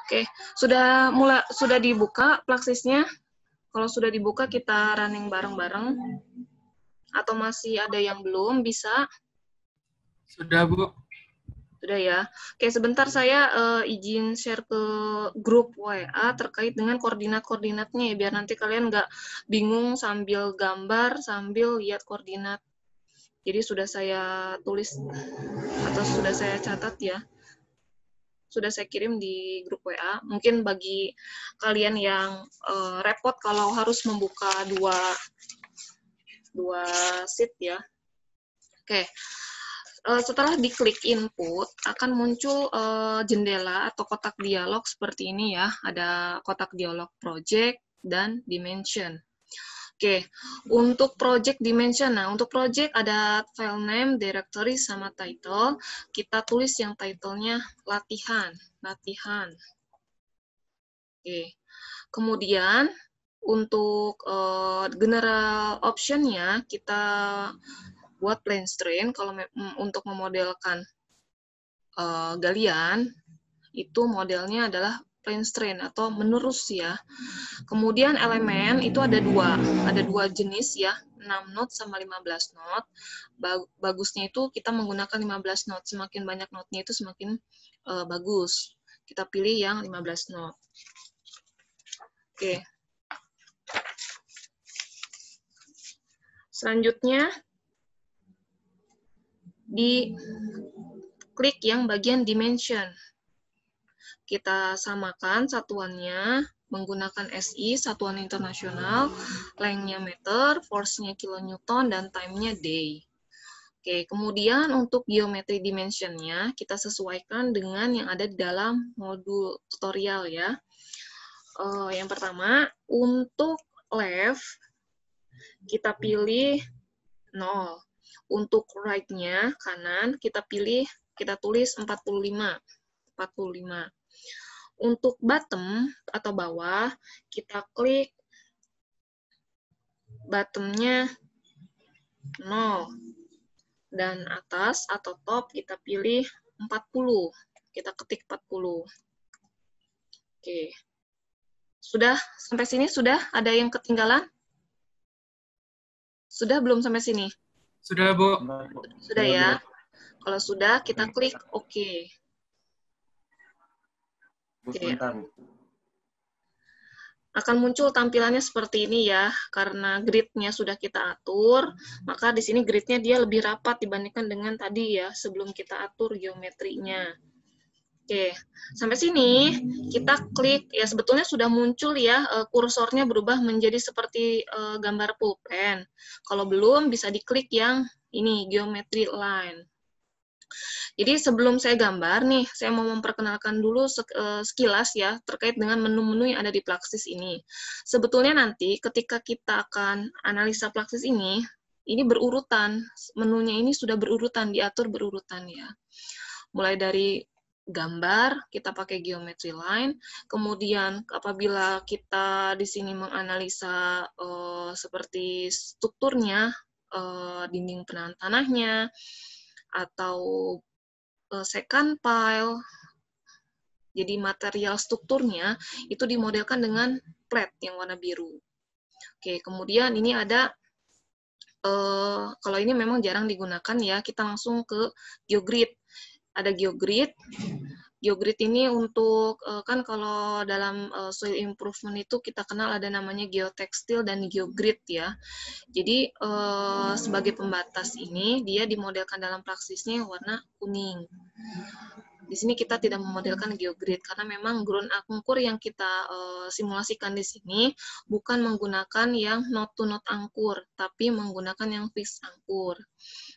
Oke, sudah mulai sudah dibuka plaksisnya. Kalau sudah dibuka kita running bareng-bareng. Atau masih ada yang belum bisa? Sudah, Bu. Sudah ya. Oke, sebentar saya uh, izin share ke grup WA terkait dengan koordinat-koordinatnya ya biar nanti kalian nggak bingung sambil gambar, sambil lihat koordinat. Jadi sudah saya tulis atau sudah saya catat ya. Sudah saya kirim di grup WA. Mungkin bagi kalian yang uh, repot kalau harus membuka dua dua sheet ya. Oke. Okay eh, setelah diklik input akan muncul eh, jendela atau kotak dialog seperti ini ya. Ada kotak dialog project dan dimension. Oke, untuk project dimension, nah untuk project ada file name, directory, sama title. Kita tulis yang titlenya latihan, latihan. Oke, kemudian untuk uh, general optionnya kita buat plane strain kalau me untuk memodelkan uh, galian itu modelnya adalah strain-strain atau menerus ya. Kemudian elemen itu ada dua, ada dua jenis ya, 6 not sama 15 not. Bagusnya itu kita menggunakan 15 not, semakin banyak notnya itu semakin uh, bagus. Kita pilih yang 15 not. Oke. Okay. Selanjutnya di klik yang bagian dimension kita samakan satuannya menggunakan SI, satuan internasional, lengthnya meter, force-nya kilonewton, dan time-nya day. Oke, kemudian untuk geometri dimensionnya kita sesuaikan dengan yang ada di dalam modul tutorial ya. Uh, yang pertama, untuk left kita pilih 0. Untuk right-nya, kanan, kita pilih, kita tulis 45. 45. Untuk bottom atau bawah, kita klik bottomnya 0. Dan atas atau top kita pilih 40. Kita ketik 40. Oke. Sudah sampai sini sudah ada yang ketinggalan? Sudah belum sampai sini? Sudah, Bu. Sudah ya. Kalau sudah kita klik oke. OK sebentar, iya. Akan muncul tampilannya seperti ini ya, karena gridnya sudah kita atur, maka di sini gridnya dia lebih rapat dibandingkan dengan tadi ya, sebelum kita atur geometrinya. Oke, sampai sini kita klik, ya sebetulnya sudah muncul ya eh, kursornya berubah menjadi seperti eh, gambar pulpen. Kalau belum bisa diklik yang ini, geometri line. Jadi sebelum saya gambar nih, saya mau memperkenalkan dulu eh, sekilas ya terkait dengan menu-menu yang ada di Plaksis ini. Sebetulnya nanti ketika kita akan analisa Plaksis ini, ini berurutan, menunya ini sudah berurutan, diatur berurutan ya. Mulai dari gambar, kita pakai geometry line. Kemudian apabila kita di sini menganalisa uh, seperti strukturnya, uh, dinding penahan tanahnya, atau eh, second pile. Jadi material strukturnya itu dimodelkan dengan plat yang warna biru. Oke, kemudian ini ada eh, kalau ini memang jarang digunakan ya, kita langsung ke geogrid. Ada geogrid, Geogrid ini untuk eh, kan kalau dalam eh, soil improvement itu kita kenal ada namanya geotekstil dan geogrid ya. Jadi eh, sebagai pembatas ini dia dimodelkan dalam praksisnya warna kuning. Di sini kita tidak memodelkan geogrid karena memang ground angkur yang kita simulasikan di sini bukan menggunakan yang not to not angkur, tapi menggunakan yang fixed angkur.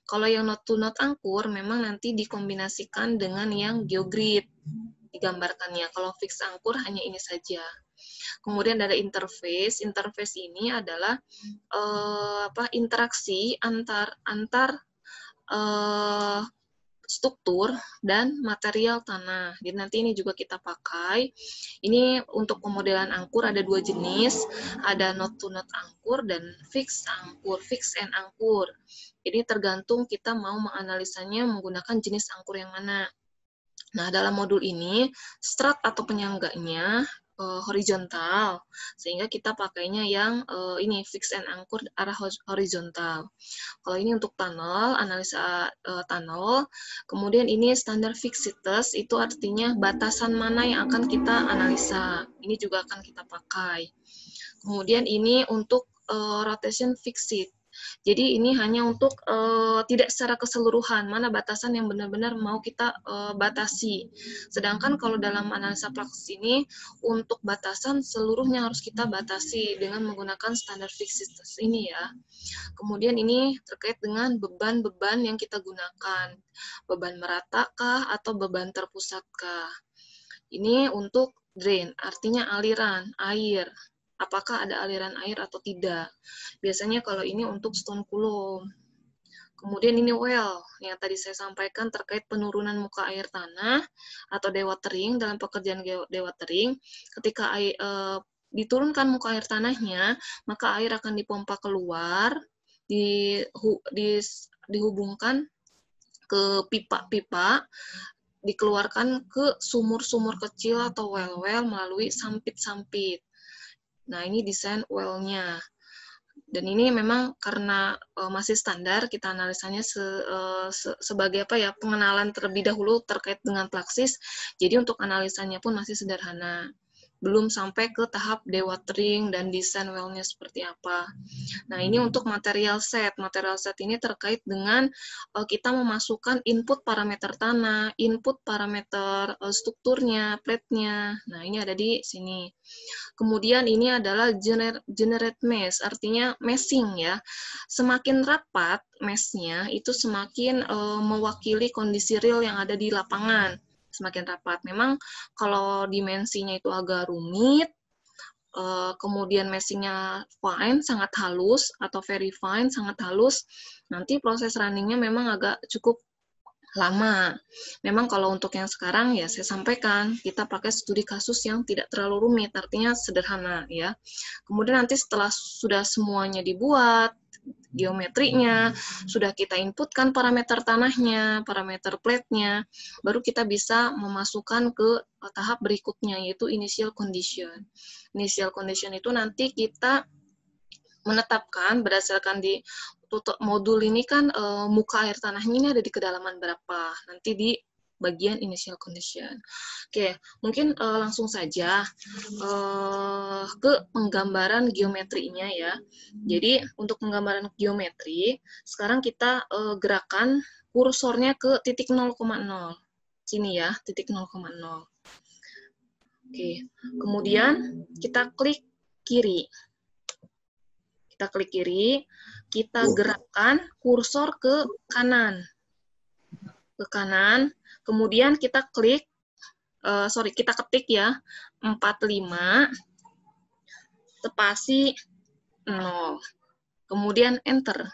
Kalau yang not to not angkur memang nanti dikombinasikan dengan yang geogrid digambarkannya. Kalau fix angkur hanya ini saja. Kemudian ada interface. Interface ini adalah uh, apa interaksi antar antar uh, struktur dan material tanah. Jadi nanti ini juga kita pakai. Ini untuk pemodelan angkur ada dua jenis, ada not to not angkur dan fix angkur, fix and angkur. Ini tergantung kita mau menganalisanya menggunakan jenis angkur yang mana. Nah, dalam modul ini, strat atau penyangganya uh, horizontal sehingga kita pakainya yang uh, ini fix and anchor arah horizontal kalau ini untuk tunnel analisa uh, tunnel kemudian ini standar fixitas itu artinya batasan mana yang akan kita analisa ini juga akan kita pakai kemudian ini untuk uh, rotation fixit jadi ini hanya untuk uh, tidak secara keseluruhan mana batasan yang benar-benar mau kita uh, batasi. Sedangkan kalau dalam analisa praksis ini untuk batasan seluruhnya harus kita batasi dengan menggunakan standar fixed ini ya. Kemudian ini terkait dengan beban-beban yang kita gunakan. Beban meratakah atau beban terpusatkah? Ini untuk drain, artinya aliran, air apakah ada aliran air atau tidak. Biasanya kalau ini untuk stone stonkulum. Kemudian ini well, yang tadi saya sampaikan terkait penurunan muka air tanah atau dewatering. dalam pekerjaan dewatering, Ketika air, e, eh, diturunkan muka air tanahnya, maka air akan dipompa keluar, di, hu, di, dihubungkan ke pipa-pipa, dikeluarkan ke sumur-sumur kecil atau well-well melalui sampit-sampit. Nah, ini desain well-nya. Dan ini memang karena uh, masih standar, kita analisanya se, uh, se, sebagai apa ya pengenalan terlebih dahulu terkait dengan plaksis. Jadi untuk analisanya pun masih sederhana belum sampai ke tahap dewatering dan desain wellnya seperti apa. Nah, ini untuk material set. Material set ini terkait dengan uh, kita memasukkan input parameter tanah, input parameter uh, strukturnya, plate-nya. Nah, ini ada di sini. Kemudian ini adalah gener generate mesh, artinya meshing ya. Semakin rapat meshnya itu semakin uh, mewakili kondisi real yang ada di lapangan semakin rapat. Memang kalau dimensinya itu agak rumit, eh, kemudian meshingnya fine, sangat halus, atau very fine, sangat halus, nanti proses runningnya memang agak cukup lama. Memang kalau untuk yang sekarang ya saya sampaikan kita pakai studi kasus yang tidak terlalu rumit, artinya sederhana ya. Kemudian nanti setelah sudah semuanya dibuat, geometrinya, sudah kita inputkan parameter tanahnya, parameter plate baru kita bisa memasukkan ke tahap berikutnya yaitu initial condition. Initial condition itu nanti kita menetapkan berdasarkan di modul ini kan e, muka air tanahnya ini ada di kedalaman berapa. Nanti di bagian initial condition. Oke, mungkin uh, langsung saja uh, ke penggambaran geometrinya ya. Jadi untuk penggambaran geometri, sekarang kita uh, gerakan kursornya ke titik 0,0. Sini ya, titik 0,0. Oke, kemudian kita klik kiri kita klik kiri, kita gerakan kursor ke kanan. Ke kanan, Kemudian kita klik, uh, sorry, kita ketik ya, 45, spasi 0. Kemudian enter.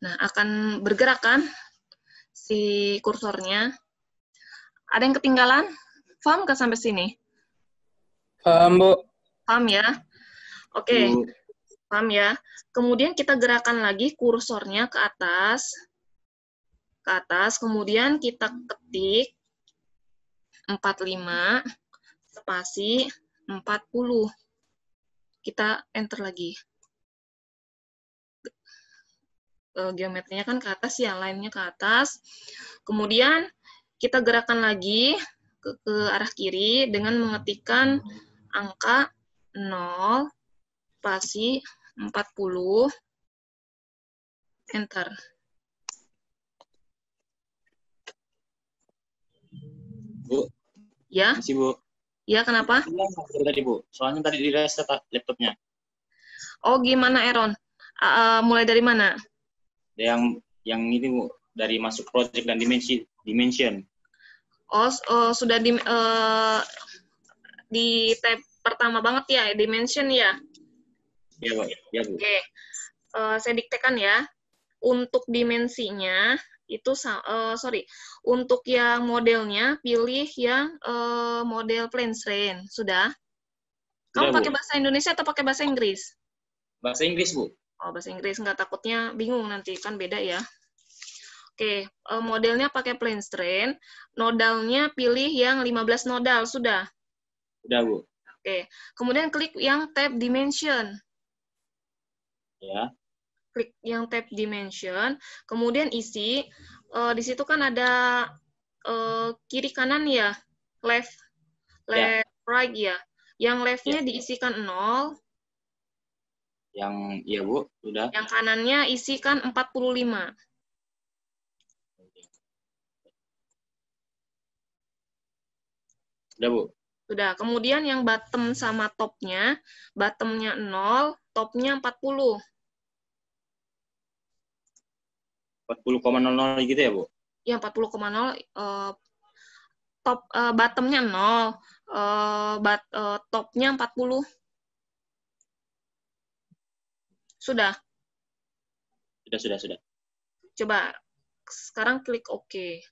Nah, akan bergerak kan si kursornya. Ada yang ketinggalan? Paham ke sampai sini? Paham, Bu. Paham ya? Oke, okay. Hmm. paham ya. Kemudian kita gerakan lagi kursornya ke atas ke atas, kemudian kita ketik 45 spasi 40. Kita enter lagi. E, geometrinya kan ke atas ya, lainnya ke atas. Kemudian kita gerakan lagi ke, ke arah kiri dengan mengetikkan angka 0 spasi 40 enter. Bu. Ya. Masih, Bu. Ya, kenapa? Iya, tadi, Bu. Soalnya tadi di reset laptopnya. Oh, gimana, Eron? Uh, mulai dari mana? Yang yang ini, Bu. Dari masuk project dan dimensi, dimension. Oh, uh, sudah di, uh, di tab pertama banget ya, dimension ya? Iya, Bu. Ya, Bu. Oke. Okay. Uh, eh, saya diktekan ya. Untuk dimensinya, itu uh, sorry untuk yang modelnya pilih yang uh, model plain strain sudah kamu pakai bahasa Indonesia atau pakai bahasa Inggris bahasa Inggris bu oh bahasa Inggris nggak takutnya bingung nanti kan beda ya oke uh, modelnya pakai plain strain nodalnya pilih yang 15 nodal sudah sudah bu oke kemudian klik yang tab dimension ya klik yang tab dimension, kemudian isi. Uh, di situ kan ada uh, kiri kanan ya, left, ya. left, yeah. right ya. Yang leftnya yeah. diisikan nol, Yang ya Bu, sudah. Yang kanannya isikan 45. Sudah Bu. Sudah. Kemudian yang bottom sama topnya, bottomnya 0, topnya 40. 40,00 gitu ya, Bu? Ya, 40,0 uh, top uh, bottomnya 0, uh, eh, bat, uh, topnya 40. Sudah. Sudah, sudah, sudah. Coba sekarang klik OK.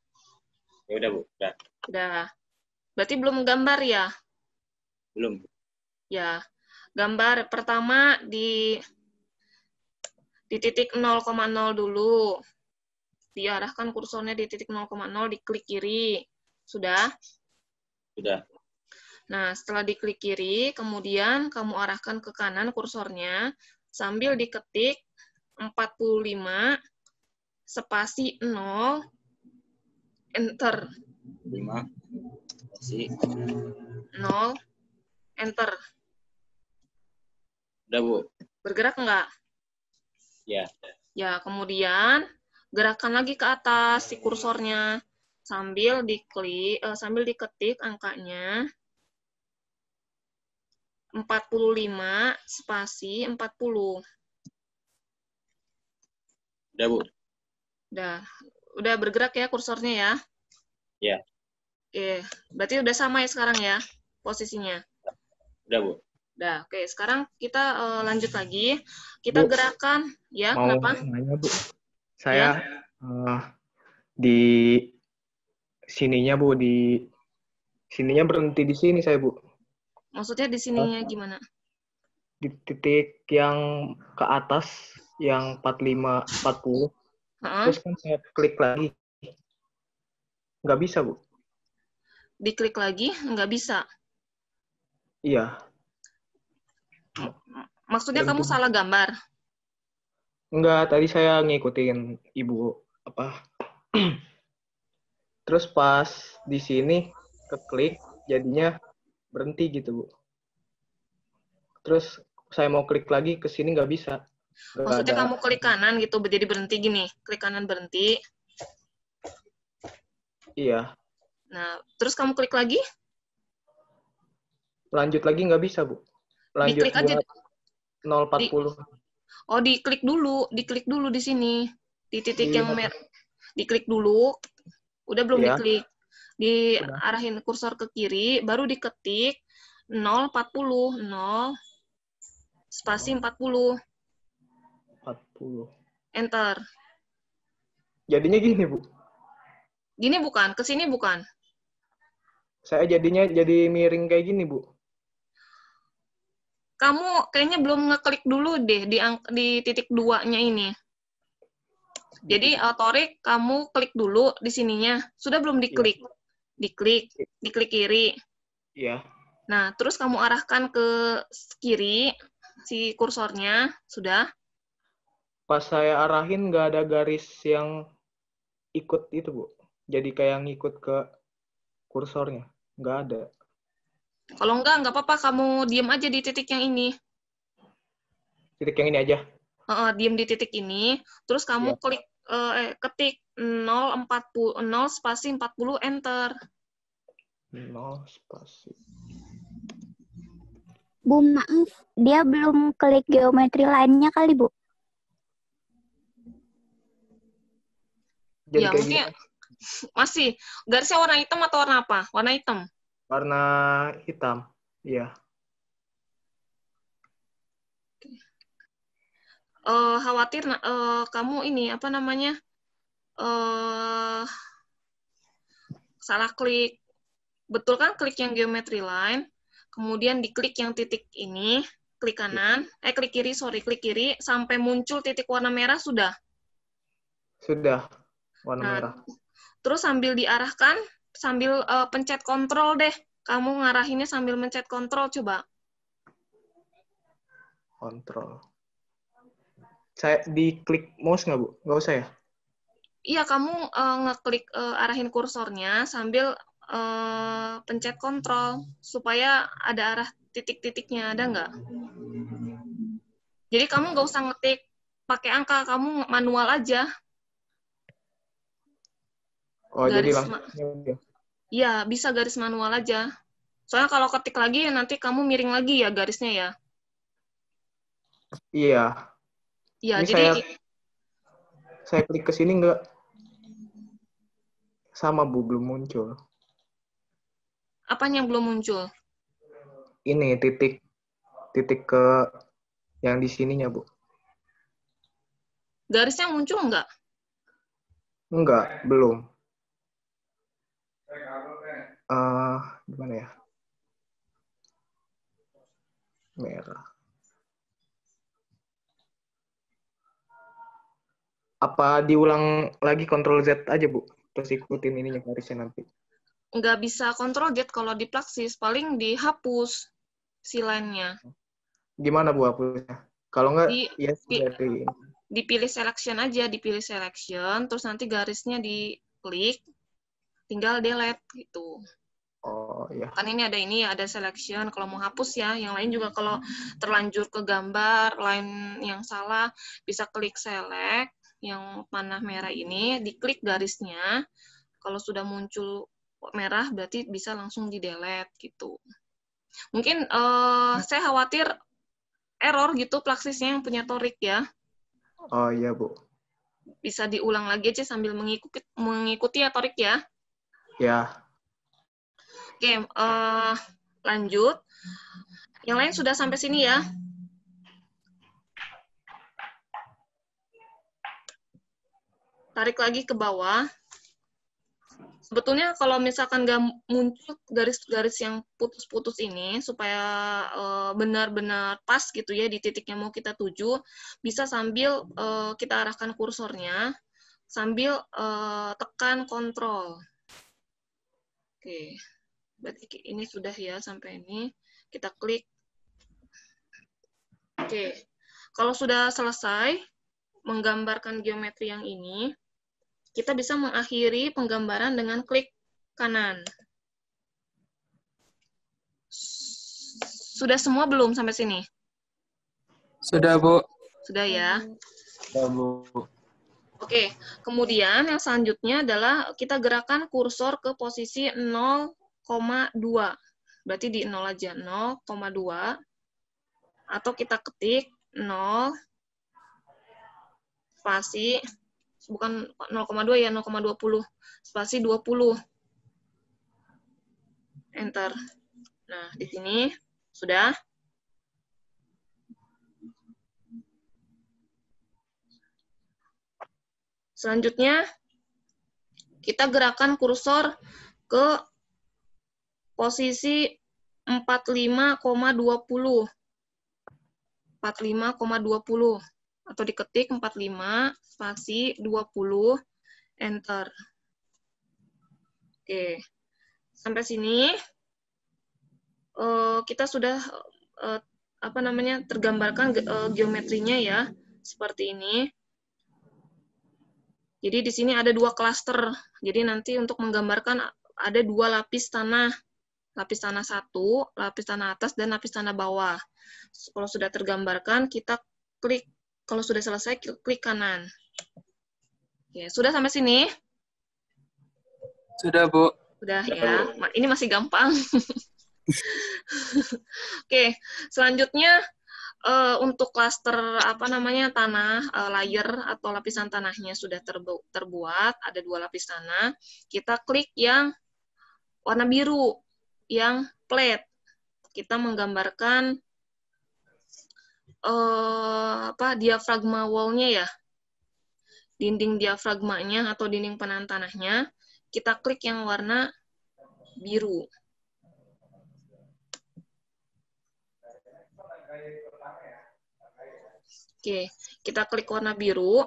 Ya udah, Bu. Udah. Udah. Berarti belum gambar ya? Belum. Ya. Gambar pertama di di titik 0,0 dulu diarahkan kursornya di titik 0,0, diklik kiri. Sudah? Sudah. Nah, setelah diklik kiri, kemudian kamu arahkan ke kanan kursornya sambil diketik 45 spasi 0 enter. 5 spasi 0 enter. Udah, Bu. Bergerak enggak? Ya. Ya, kemudian Gerakan lagi ke atas si kursornya sambil diklik uh, sambil diketik angkanya 45 spasi 40. Udah, Bu. Udah. Udah bergerak ya kursornya ya? Iya. Oke, berarti udah sama ya sekarang ya posisinya? Udah, Bu. Udah, oke. Sekarang kita uh, lanjut lagi. Kita Bu, gerakan, ya, mau kenapa? Nanya, Bu. Saya ya. uh, di sininya Bu di sininya berhenti di sini saya Bu. Maksudnya di sininya uh, gimana? Di titik yang ke atas yang 45 40. Uh Terus kan saya klik lagi. Nggak bisa, Bu. Diklik lagi, nggak bisa. Iya. M maksudnya kamu salah gambar? Enggak, tadi saya ngikutin ibu apa. Terus pas di sini keklik jadinya berhenti gitu, Bu. Terus saya mau klik lagi ke sini nggak bisa. Gak Maksudnya ada. kamu klik kanan gitu jadi berhenti gini, klik kanan berhenti. Iya. Nah, terus kamu klik lagi? Lanjut lagi nggak bisa, Bu. Lanjut Diklik aja. 040. Di, oh diklik dulu diklik dulu di sini di titik iya. yang merah. diklik dulu udah belum iya. diklik diarahin kursor ke kiri baru diketik 040 0 spasi 40 40 enter jadinya gini bu gini bukan ke sini bukan saya jadinya jadi miring kayak gini bu kamu kayaknya belum ngeklik dulu deh di di titik duanya ini. Jadi iya. Torik, kamu klik dulu di sininya. Sudah belum iya. diklik? Ya. Diklik, diklik kiri. Iya. Nah, terus kamu arahkan ke kiri si kursornya, sudah. Pas saya arahin nggak ada garis yang ikut itu, Bu. Jadi kayak ngikut ke kursornya. Nggak ada. Kalau enggak, enggak apa-apa. Kamu diem aja di titik yang ini. Titik yang ini aja? Uh, diem di titik ini. Terus kamu ya. klik uh, eh, ketik 040 0 spasi 40 enter. 0 spasi. Bu, maaf, dia belum klik geometri lainnya kali, Bu. Jadi ya, mungkin masih garisnya warna hitam atau warna apa? Warna hitam. Warna hitam. Iya. Uh, khawatir uh, kamu ini apa namanya uh, salah klik betul kan klik yang geometry line kemudian diklik yang titik ini klik kanan eh klik kiri sorry klik kiri sampai muncul titik warna merah sudah sudah warna nah, merah terus sambil diarahkan sambil uh, pencet kontrol deh. Kamu ngarahinnya sambil mencet kontrol coba. Kontrol. Saya diklik mouse nggak, Bu? Nggak usah ya? Iya, kamu uh, ngeklik uh, arahin kursornya sambil uh, pencet kontrol supaya ada arah titik-titiknya, ada nggak? Jadi kamu nggak usah ngetik pakai angka, kamu manual aja Oh, garis jadi langsung. Gitu ya? Iya, bisa garis manual aja. Soalnya kalau ketik lagi nanti kamu miring lagi ya garisnya ya. Iya. Iya, jadi saya, saya klik ke sini enggak sama Bu belum muncul. Apanya yang belum muncul? Ini titik titik ke yang di sininya, Bu. Garisnya muncul enggak? Enggak, belum uh, gimana ya? Merah. Apa diulang lagi kontrol Z aja, Bu? Terus ikutin ininya garisnya nanti. Nggak bisa kontrol Z kalau di Plaxis. Paling dihapus lainnya Gimana, Bu, hapusnya? Kalau nggak, di, yes, di, dari. dipilih selection aja. Dipilih selection, terus nanti garisnya di klik tinggal delete gitu. Oh iya. Kan ini ada ini ada selection kalau mau hapus ya. Yang lain juga kalau terlanjur ke gambar lain yang salah bisa klik select yang panah merah ini diklik garisnya. Kalau sudah muncul merah berarti bisa langsung di delete gitu. Mungkin uh, saya khawatir error gitu praksisnya yang punya Torik ya. Oh iya, Bu. Bisa diulang lagi aja sambil mengikuti mengikuti ya Torik ya. Ya. Oke, uh, lanjut. Yang lain sudah sampai sini ya? Tarik lagi ke bawah. Sebetulnya kalau misalkan nggak muncul garis-garis yang putus-putus ini, supaya eh, benar-benar pas gitu ya di titik yang mau kita tuju, bisa sambil eh, kita arahkan kursornya, sambil tekan kontrol. Oke, berarti ini sudah ya sampai ini. Kita klik. Oke, kalau sudah selesai menggambarkan geometri yang ini, kita bisa mengakhiri penggambaran dengan klik kanan. Sudah semua belum sampai sini? Sudah, Bu. Sudah ya? Sudah, Bu. Oke, kemudian yang selanjutnya adalah kita gerakan kursor ke posisi 0,2. Berarti di 0 aja, 0,2. Atau kita ketik 0 spasi bukan 0,2 ya 0,20 spasi 20 enter nah di sini sudah Selanjutnya, kita gerakan kursor ke posisi 45,20. 45,20 atau diketik 45 spasi 20 enter. Oke. Sampai sini eh, kita sudah eh, apa namanya tergambarkan eh, geometrinya ya seperti ini. Jadi di sini ada dua klaster. Jadi nanti untuk menggambarkan ada dua lapis tanah. Lapis tanah satu, lapis tanah atas, dan lapis tanah bawah. Kalau sudah tergambarkan, kita klik. Kalau sudah selesai, klik kanan. Oke, sudah sampai sini? Sudah, Bu. Sudah ya. Ini masih gampang. Oke, selanjutnya uh, untuk klaster apa namanya tanah uh, eh, layer atau lapisan tanahnya sudah terbu terbuat ada dua lapis tanah kita klik yang warna biru yang plate kita menggambarkan uh, apa diafragma wallnya ya dinding diafragmanya atau dinding penahan tanahnya kita klik yang warna biru. Oke, kita klik warna biru.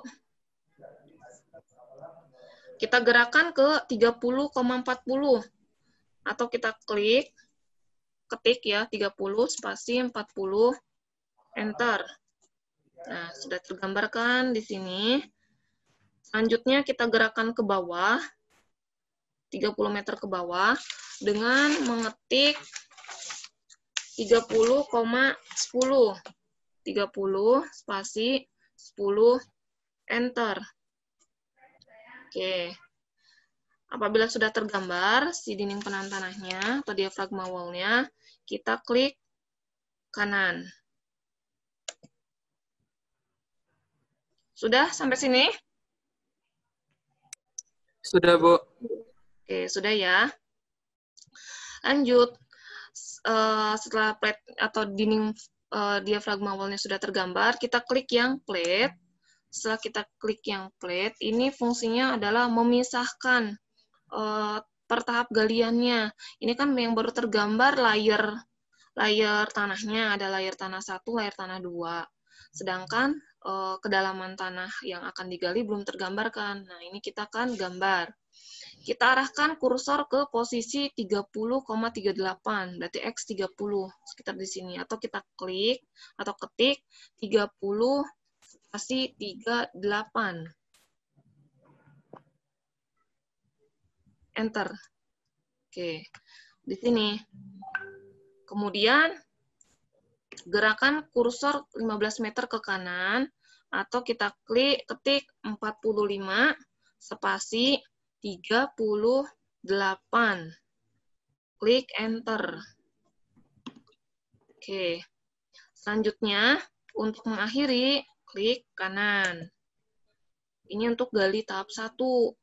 Kita gerakan ke 30,40 atau kita klik ketik ya 30 spasi 40 enter. Nah, sudah tergambarkan di sini. Selanjutnya kita gerakan ke bawah 30 meter ke bawah dengan mengetik 30,10. 30 spasi 10 enter. Oke. Apabila sudah tergambar si dinding penahan tanahnya atau diafragma wall-nya, kita klik kanan. Sudah sampai sini? Sudah, Bu. Oke, sudah ya. Lanjut. Eh, setelah plate atau dinding uh, diafragma wallnya sudah tergambar, kita klik yang plate. Setelah kita klik yang plate, ini fungsinya adalah memisahkan uh, per galiannya. Ini kan yang baru tergambar layer layer tanahnya, ada layer tanah satu, layer tanah dua. Sedangkan uh, kedalaman tanah yang akan digali belum tergambarkan. Nah, ini kita akan gambar. Kita arahkan kursor ke posisi 30,38, berarti X 30, sekitar di sini. Atau kita klik, atau ketik 30, pasti 38. Enter. Oke, di sini. Kemudian, gerakan kursor 15 meter ke kanan, atau kita klik ketik 45 spasi 38. Klik Enter. Oke. Selanjutnya, untuk mengakhiri, klik kanan. Ini untuk gali tahap 1.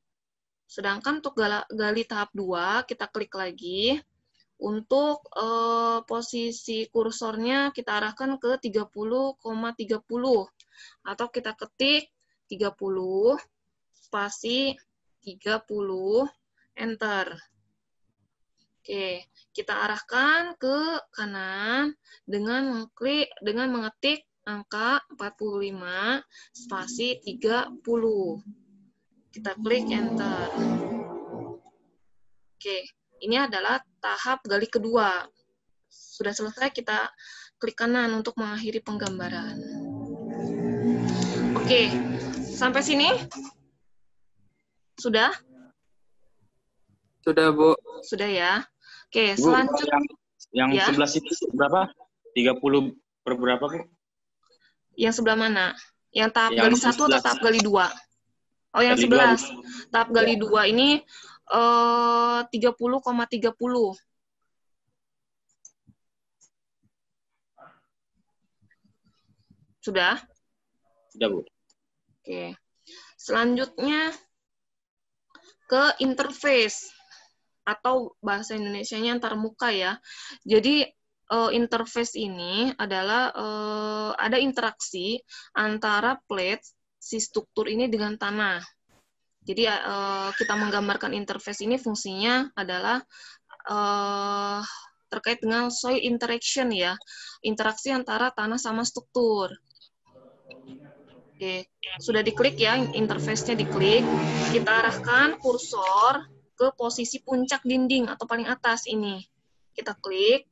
Sedangkan untuk gali tahap 2, kita klik lagi. Untuk eh, posisi kursornya kita arahkan ke 30,30. 30. Atau kita ketik 30, spasi 30, enter. Oke, kita arahkan ke kanan dengan mengklik dengan mengetik angka 45 spasi 30. Kita klik enter. Oke, ini adalah tahap gali kedua. Sudah selesai kita klik kanan untuk mengakhiri penggambaran. Oke, sampai sini sudah? Sudah, Bu. Sudah ya. Oke, selanjutnya. Yang, yang ya? sebelah situ berapa? 30 per berapa, Bu? Yang sebelah mana? Yang tahap yang gali satu atau tahap gali dua? Oh, yang sebelas. Tahap gali ya. ini eh, 30,30. 30. Sudah? Sudah, Bu. Oke. Selanjutnya, ke interface atau bahasa Indonesia-nya antar muka ya. Jadi uh, interface ini adalah uh, ada interaksi antara plate si struktur ini dengan tanah. Jadi uh, kita menggambarkan interface ini fungsinya adalah uh, terkait dengan soil interaction ya, interaksi antara tanah sama struktur. Oke, sudah diklik ya, interface-nya diklik. Kita arahkan kursor ke posisi puncak dinding atau paling atas ini. Kita klik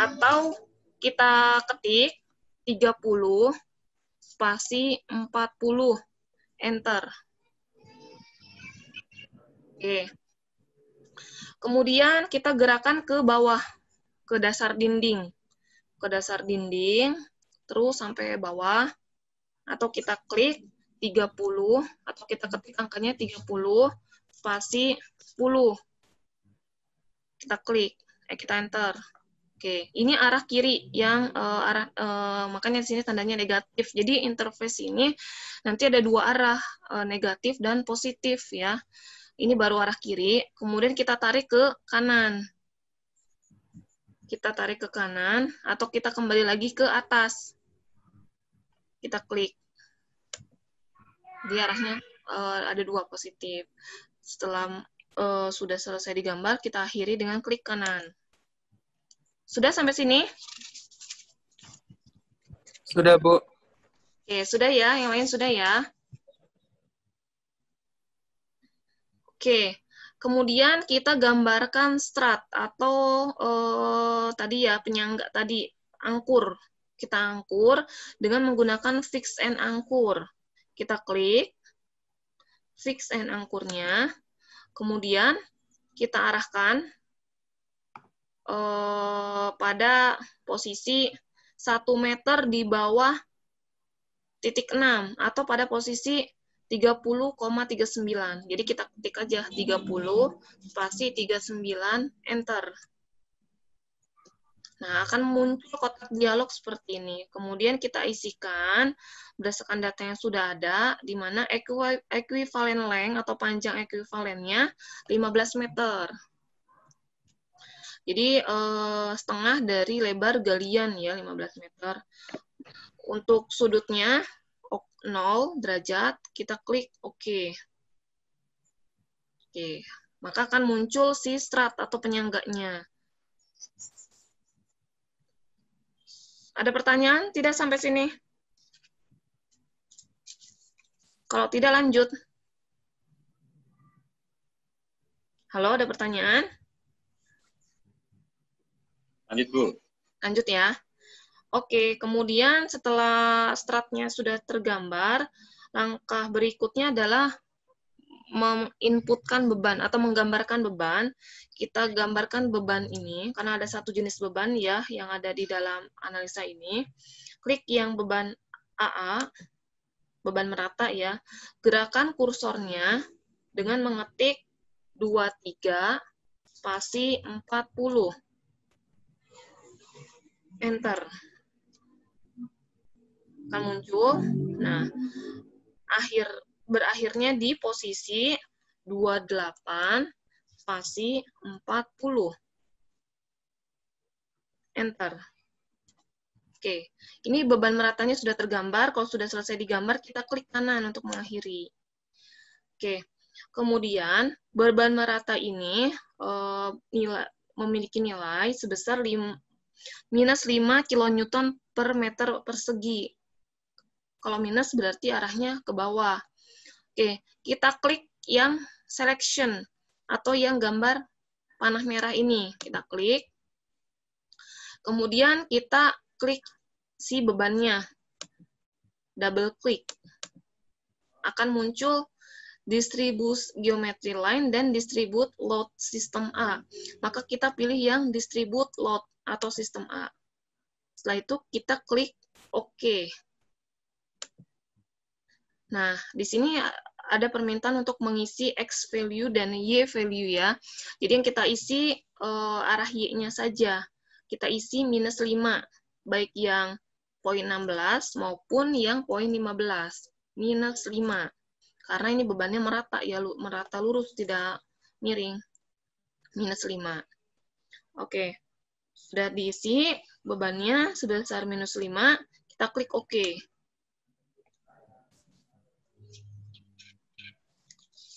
atau kita ketik 30 spasi 40 enter. Oke. Kemudian kita gerakan ke bawah ke dasar dinding. Ke dasar dinding terus sampai bawah atau kita klik 30 atau kita ketik angkanya 30 spasi 10. Kita klik, eh, kita enter. Oke, ini arah kiri yang uh, arah uh, makanya di sini tandanya negatif. Jadi interface ini nanti ada dua arah uh, negatif dan positif ya. Ini baru arah kiri, kemudian kita tarik ke kanan. Kita tarik ke kanan atau kita kembali lagi ke atas kita klik. di arahnya uh, ada dua positif. Setelah uh, sudah selesai digambar, kita akhiri dengan klik kanan. Sudah sampai sini? Sudah, Bu. Oke, sudah ya. Yang lain sudah ya. Oke. Kemudian kita gambarkan strat atau eh, tadi ya penyangga tadi, angkur kita angkur dengan menggunakan fix and angkur. Kita klik fix and angkurnya, kemudian kita arahkan eh, pada posisi 1 meter di bawah titik 6 atau pada posisi 30,39. Jadi kita ketik aja 30 spasi 39 enter. Nah, akan muncul kotak dialog seperti ini. Kemudian kita isikan berdasarkan data yang sudah ada, di mana equivalent length atau panjang equivalentnya 15 meter. Jadi eh, setengah dari lebar galian ya 15 meter. Untuk sudutnya 0 derajat, kita klik OK. Oke, maka akan muncul si strat atau penyangganya. Ada pertanyaan? Tidak sampai sini? Kalau tidak lanjut. Halo, ada pertanyaan? Lanjut, Bu. Lanjut ya. Oke, kemudian setelah stratnya sudah tergambar, langkah berikutnya adalah menginputkan beban atau menggambarkan beban, kita gambarkan beban ini karena ada satu jenis beban ya yang ada di dalam analisa ini. Klik yang beban AA, beban merata ya. Gerakan kursornya dengan mengetik 23 spasi 40. Enter. Akan muncul. Nah, akhir berakhirnya di posisi 28 spasi 40. Enter. Oke, ini beban meratanya sudah tergambar. Kalau sudah selesai digambar, kita klik kanan untuk mengakhiri. Oke, kemudian beban merata ini e, eh, nilai, memiliki nilai sebesar 5, minus 5 kN per meter persegi. Kalau minus berarti arahnya ke bawah. Oke, kita klik yang selection atau yang gambar panah merah ini. Kita klik. Kemudian kita klik si bebannya. Double klik. Akan muncul distribute geometry line dan distribute load system A. Maka kita pilih yang distribute load atau system A. Setelah itu kita klik OK. Nah, di sini ada permintaan untuk mengisi X value dan Y value ya. Jadi yang kita isi uh, arah Y-nya saja. Kita isi minus 5, baik yang poin 16 maupun yang poin 15. Minus 5. Karena ini bebannya merata ya, merata lurus, tidak miring. Minus 5. Oke, sudah diisi bebannya sebesar minus 5. Kita klik OK.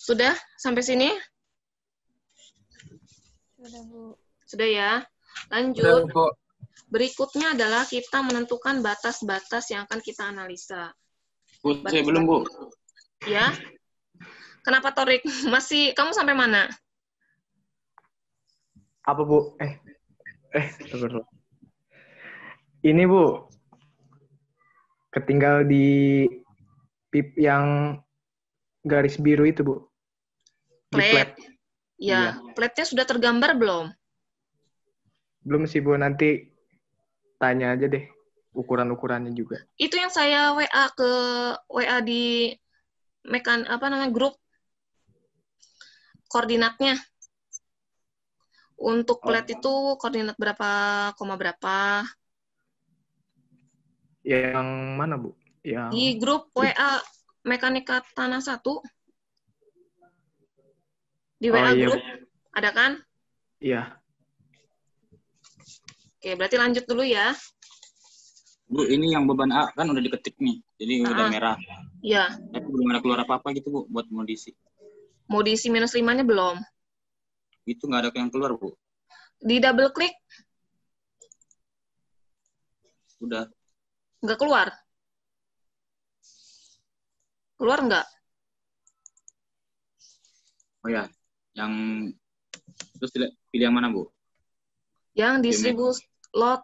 Sudah sampai sini? Sudah, Bu. Sudah ya. Lanjut. Sudah, Bu. Berikutnya adalah kita menentukan batas-batas yang akan kita analisa. Bu, batas saya belum, Bu. Ya. Kenapa Torik? Masih kamu sampai mana? Apa, Bu? Eh. Eh, tunggu Ini, Bu. Ketinggal di pip yang garis biru itu, Bu. Plat. Ya, iya. iya. platnya sudah tergambar belum? Belum sih, Bu. Nanti tanya aja deh ukuran-ukurannya juga. Itu yang saya WA ke WA di mekan apa namanya grup koordinatnya. Untuk plat oh. itu koordinat berapa, koma berapa? Yang mana, Bu? Yang... Di grup WA Mekanika Tanah 1 di WA oh, iya. grup ada kan? Iya. Oke, berarti lanjut dulu ya. Bu, ini yang beban A kan udah diketik nih. Jadi uh -huh. udah ah. merah. Iya. Tapi belum ada keluar apa-apa gitu, Bu, buat modisi. Modisi minus limanya belum. Itu nggak ada yang keluar, Bu. Di double klik? Udah. Nggak keluar? Keluar nggak? Oh ya, yang terus pilih, pilih yang mana, Bu? Yang distribut lot.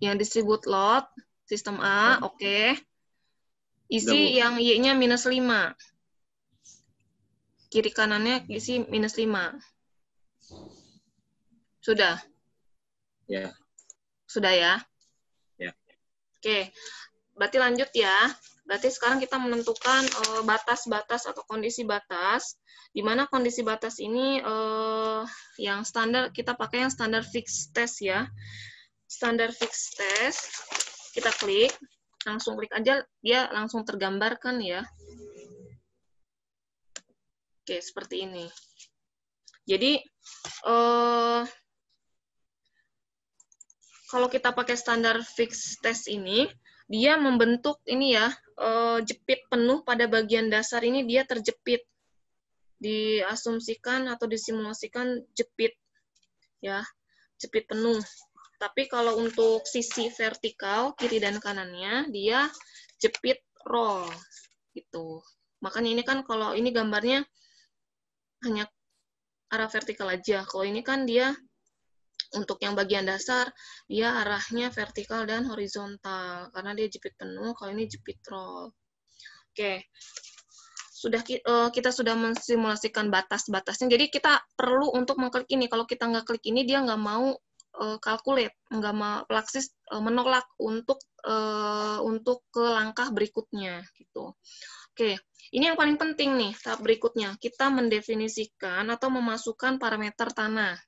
Yang distribut lot, sistem A, iya. oke. Okay. Isi Udah, yang Y-nya minus 5. Kiri kanannya isi minus 5. Sudah? Ya. Sudah ya? Ya. Oke, berarti lanjut ya. Berarti sekarang kita menentukan eh, batas-batas atau kondisi batas, di mana kondisi batas ini eh, yang standar, kita pakai yang standar fix test ya. Standar fix test, kita klik, langsung klik aja, dia langsung tergambarkan ya. Oke, seperti ini. Jadi, uh, kalau kita pakai standar fix test ini, dia membentuk ini ya, uh, jepit penuh pada bagian dasar ini dia terjepit. Diasumsikan atau disimulasikan jepit. Ya, jepit penuh. Tapi kalau untuk sisi vertikal kiri dan kanannya dia jepit roll gitu. Makanya ini kan kalau ini gambarnya hanya arah vertikal aja. Kalau ini kan dia untuk yang bagian dasar, dia arahnya vertikal dan horizontal, karena dia jepit penuh, kalau ini jepit roll. Oke, sudah eh, kita sudah mensimulasikan batas-batasnya. Jadi kita perlu untuk mengklik ini. Kalau kita nggak klik ini, dia nggak mau eh, calculate nggak mau Plaksis eh, menolak untuk untuk ke langkah berikutnya gitu. Oke, ini yang paling penting nih tahap berikutnya. Kita mendefinisikan atau memasukkan parameter tanah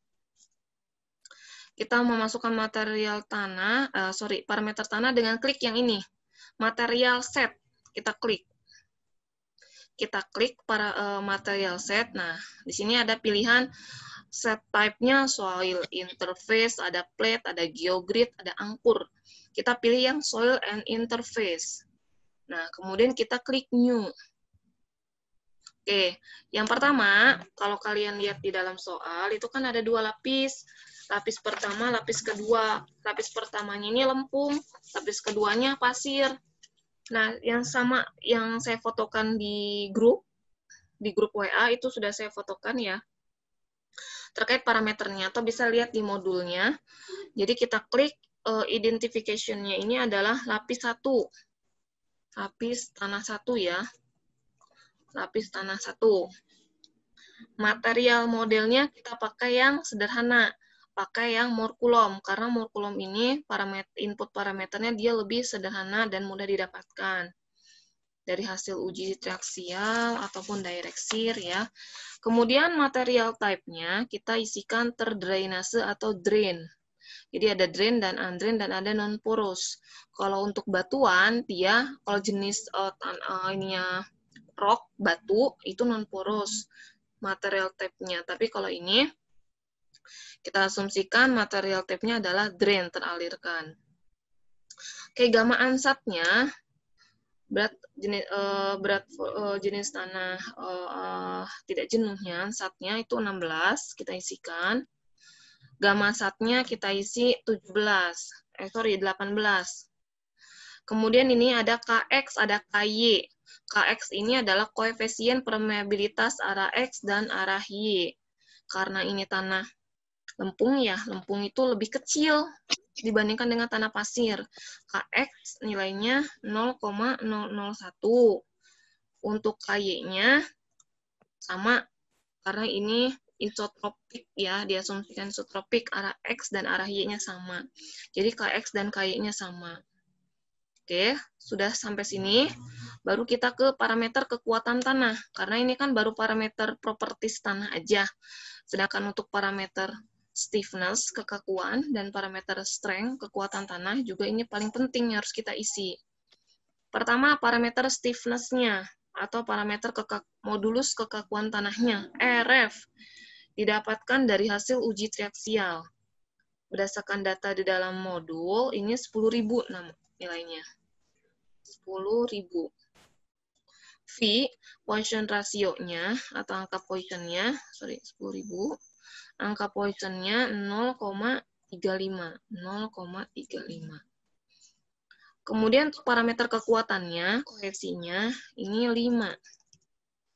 kita memasukkan material tanah, uh, sorry, parameter tanah dengan klik yang ini, material set. Kita klik. Kita klik para uh, material set. Nah, di sini ada pilihan set type-nya soil interface, ada plate, ada geogrid, ada angkur. Kita pilih yang soil and interface. Nah, kemudian kita klik new. Oke, yang pertama, kalau kalian lihat di dalam soal, itu kan ada dua lapis lapis pertama, lapis kedua. Lapis pertamanya ini lempung, lapis keduanya pasir. Nah, yang sama yang saya fotokan di grup, di grup WA itu sudah saya fotokan ya. Terkait parameternya, atau bisa lihat di modulnya. Jadi kita klik uh, identification-nya ini adalah lapis satu, Lapis tanah satu ya. Lapis tanah satu. Material modelnya kita pakai yang sederhana pakai yang morkulom karena morkulom ini parameter input parameternya dia lebih sederhana dan mudah didapatkan dari hasil uji triaksial ataupun direksir ya. Kemudian material type-nya kita isikan terdrainase atau drain. Jadi ada drain dan undrain dan ada non porous. Kalau untuk batuan dia kalau jenis uh, tan, uh, ininya rock batu itu non porous material type-nya. Tapi kalau ini kita asumsikan material tape-nya adalah drain, teralirkan. Oke, gamma ansatnya berat jenis uh, berat uh, jenis tanah uh, uh, tidak jenuhnya satnya itu 16 kita isikan gamma satnya kita isi 17 eh sorry 18 kemudian ini ada kx ada ky kx ini adalah koefisien permeabilitas arah x dan arah y karena ini tanah Lempung ya, lempung itu lebih kecil dibandingkan dengan tanah pasir. KX nilainya 0,001. Untuk KY-nya sama karena ini isotropik ya, diasumsikan isotropik arah X dan arah Y-nya sama. Jadi KX dan KY-nya sama. Oke, sudah sampai sini. Baru kita ke parameter kekuatan tanah. Karena ini kan baru parameter properti tanah aja. Sedangkan untuk parameter stiffness, kekakuan, dan parameter strength, kekuatan tanah, juga ini paling penting yang harus kita isi. Pertama, parameter stiffness-nya, atau parameter kekak modulus kekakuan tanahnya, RF, didapatkan dari hasil uji triaksial. Berdasarkan data di dalam modul, ini 10.000 nilainya. 10.000. V, Poisson nya atau angka Poissonnya, sorry, 10.000 angka poisonnya 0,35. 0,35. Kemudian untuk parameter kekuatannya, koreksinya ini 5.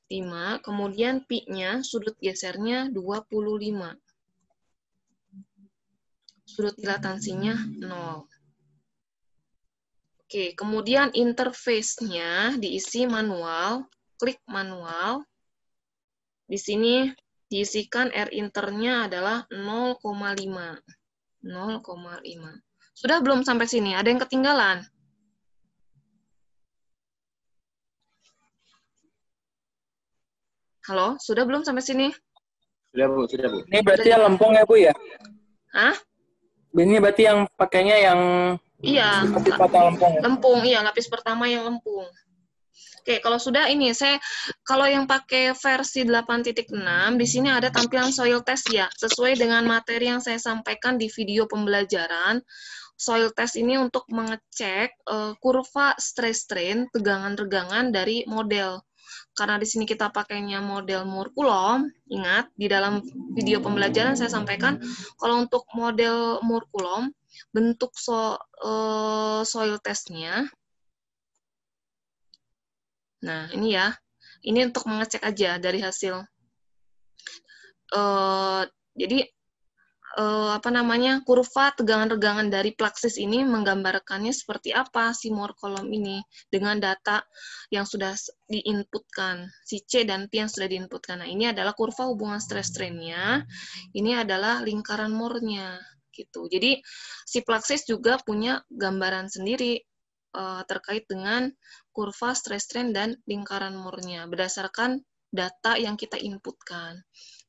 5, kemudian pi-nya sudut gesernya 25. Sudut dilatansinya 0. Oke, kemudian interface-nya diisi manual, klik manual. Di sini diisikan R internya adalah 0,5. 0,5. Sudah belum sampai sini? Ada yang ketinggalan? Halo, sudah belum sampai sini? Sudah, Bu. Sudah, Bu. Ini berarti sudah. yang lempung ya, Bu, ya? Hah? Ini berarti yang pakainya yang Iya. Lapis lempung. Lempung, iya. Lapis pertama yang lempung. Oke, kalau sudah ini saya kalau yang pakai versi 8.6 di sini ada tampilan soil test ya. Sesuai dengan materi yang saya sampaikan di video pembelajaran, soil test ini untuk mengecek uh, kurva stress strain, tegangan-regangan dari model karena di sini kita pakainya model Moore Coulomb, ingat di dalam video pembelajaran saya sampaikan kalau untuk model Moore Coulomb bentuk so, uh, soil testnya Nah, ini ya. Ini untuk mengecek aja dari hasil. Uh, jadi, uh, apa namanya, kurva tegangan-tegangan dari plaksis ini menggambarkannya seperti apa si more kolom ini dengan data yang sudah diinputkan, si C dan P yang sudah diinputkan. Nah, ini adalah kurva hubungan stress strain-nya. ini adalah lingkaran more gitu. Jadi si plaksis juga punya gambaran sendiri Eh, terkait dengan kurva stress strain dan lingkaran murnya berdasarkan data yang kita inputkan.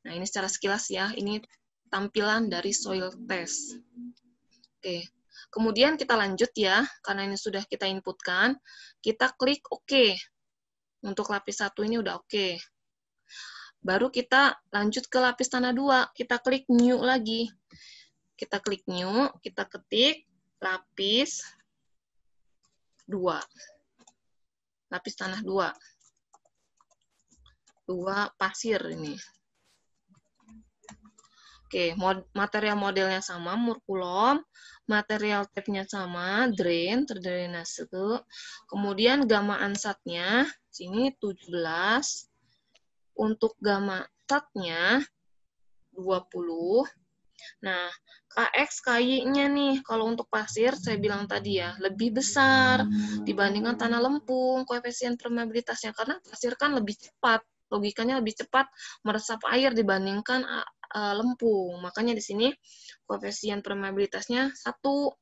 Nah, ini secara sekilas ya, ini tampilan dari soil test. Oke. Kemudian kita lanjut ya, karena ini sudah kita inputkan, kita klik OK. Untuk lapis satu ini udah oke. Baru kita lanjut ke lapis tanah dua. Kita klik new lagi. Kita klik new, kita ketik lapis 2. lapis tanah 2. 2 pasir ini Oke, mod, material modelnya sama, murkulom. Material tapnya sama, drain, terdrainase. Kemudian gamma ansatnya, sini 17. Untuk gamma tatnya, 20. Nah, KX KY-nya nih kalau untuk pasir saya bilang tadi ya lebih besar hmm. dibandingkan tanah lempung koefisien permeabilitasnya karena pasir kan lebih cepat logikanya lebih cepat meresap air dibandingkan e, lempung. Makanya di sini koefisien permeabilitasnya satu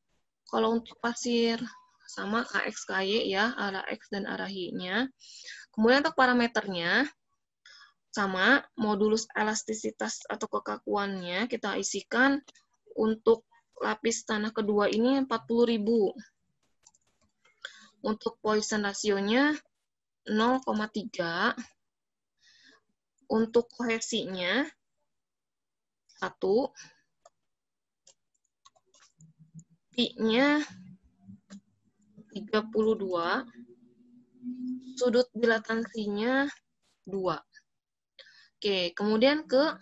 kalau untuk pasir sama KX KY ya arah X dan arah Y-nya. Kemudian untuk parameternya sama, modulus elastisitas atau kekakuannya kita isikan untuk lapis tanah kedua ini 40.000. Untuk Poisson rasionya 0,3. Untuk kohesinya 1. Pi-nya 32. Sudut dilatansinya 2. Oke, kemudian ke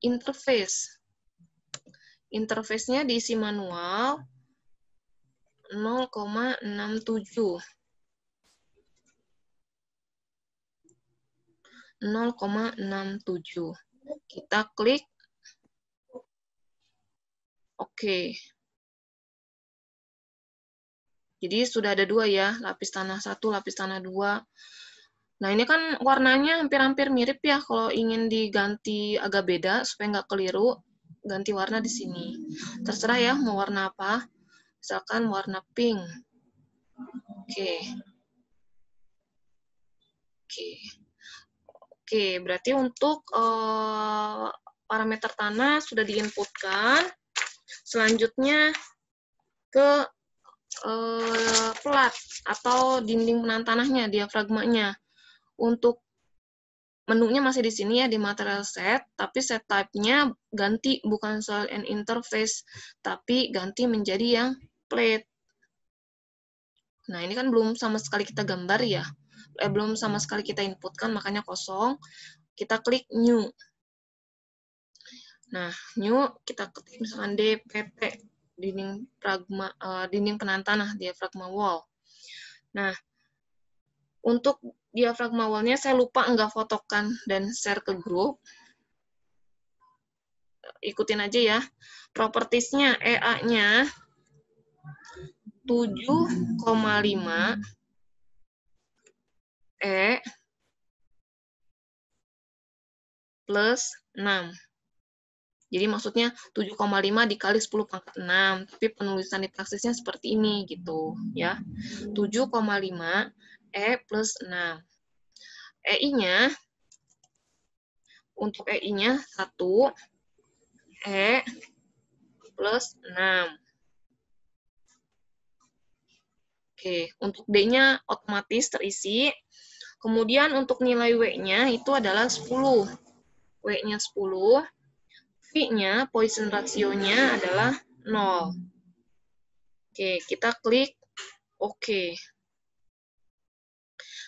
interface. Interface-nya diisi manual 0,67. 0,67. Kita klik Oke. Jadi sudah ada dua ya, lapis tanah satu, lapis tanah dua. Nah, ini kan warnanya hampir-hampir mirip ya kalau ingin diganti agak beda supaya nggak keliru, ganti warna di sini. Terserah ya mau warna apa. Misalkan warna pink. Oke. Okay. Oke. Okay. Oke, okay, berarti untuk uh, parameter tanah sudah diinputkan. Selanjutnya ke uh, eh, pelat atau dinding penahan tanahnya, diafragmanya untuk menunya masih di sini ya di material set, tapi set type-nya ganti bukan soil and interface, tapi ganti menjadi yang plate. Nah, ini kan belum sama sekali kita gambar ya. Eh, belum sama sekali kita inputkan, makanya kosong. Kita klik new. Nah, new kita ketik misalkan DPP, dinding pragma uh, dinding penantanah diafragma wall. Nah, untuk diafragma wallnya saya lupa nggak fotokan dan share ke grup. Ikutin aja ya. Propertiesnya EA-nya 7,5 E plus 6. Jadi maksudnya 7,5 dikali 10 pangkat 6, tapi penulisan di praksisnya seperti ini gitu ya. 7,5 E plus 6. EI-nya, untuk EI-nya 1, E plus 6. Oke, untuk D-nya otomatis terisi. Kemudian untuk nilai W-nya itu adalah 10. W-nya 10. V-nya, poison ratio-nya adalah 0. Oke, kita klik OK.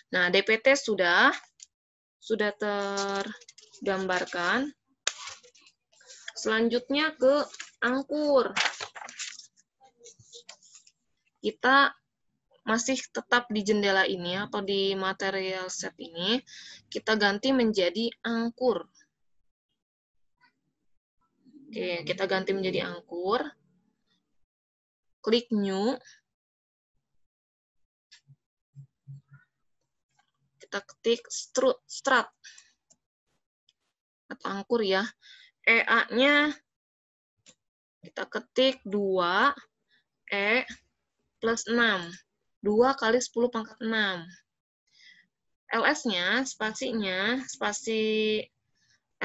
Nah, DPT sudah sudah tergambarkan. Selanjutnya ke angkur. Kita masih tetap di jendela ini atau di material set ini, kita ganti menjadi angkur. Oke, kita ganti menjadi angkur. Klik new. Ya. E kita ketik strut, angkur ya. EA-nya kita ketik 2, E plus 6. 2 kali 10 pangkat 6. LS-nya, spasinya, spasi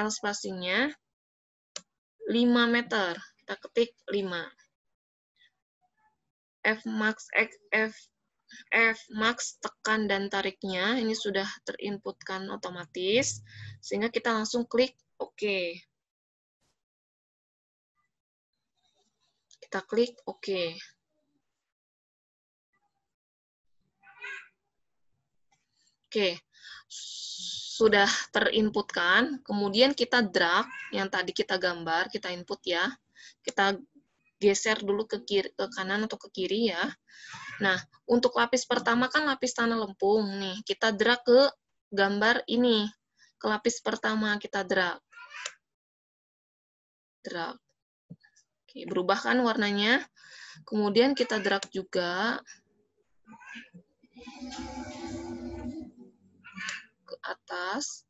L spasinya 5 meter. Kita ketik 5. F max X, F F max tekan dan tariknya ini sudah terinputkan otomatis sehingga kita langsung klik OK. Kita klik OK. Oke, sudah terinputkan. Kemudian kita drag yang tadi kita gambar, kita input ya. Kita geser dulu ke kiri ke kanan atau ke kiri ya. Nah, untuk lapis pertama kan lapis tanah lempung nih. Kita drag ke gambar ini. Ke lapis pertama kita drag. Drag. Oke, berubah kan warnanya. Kemudian kita drag juga ke atas.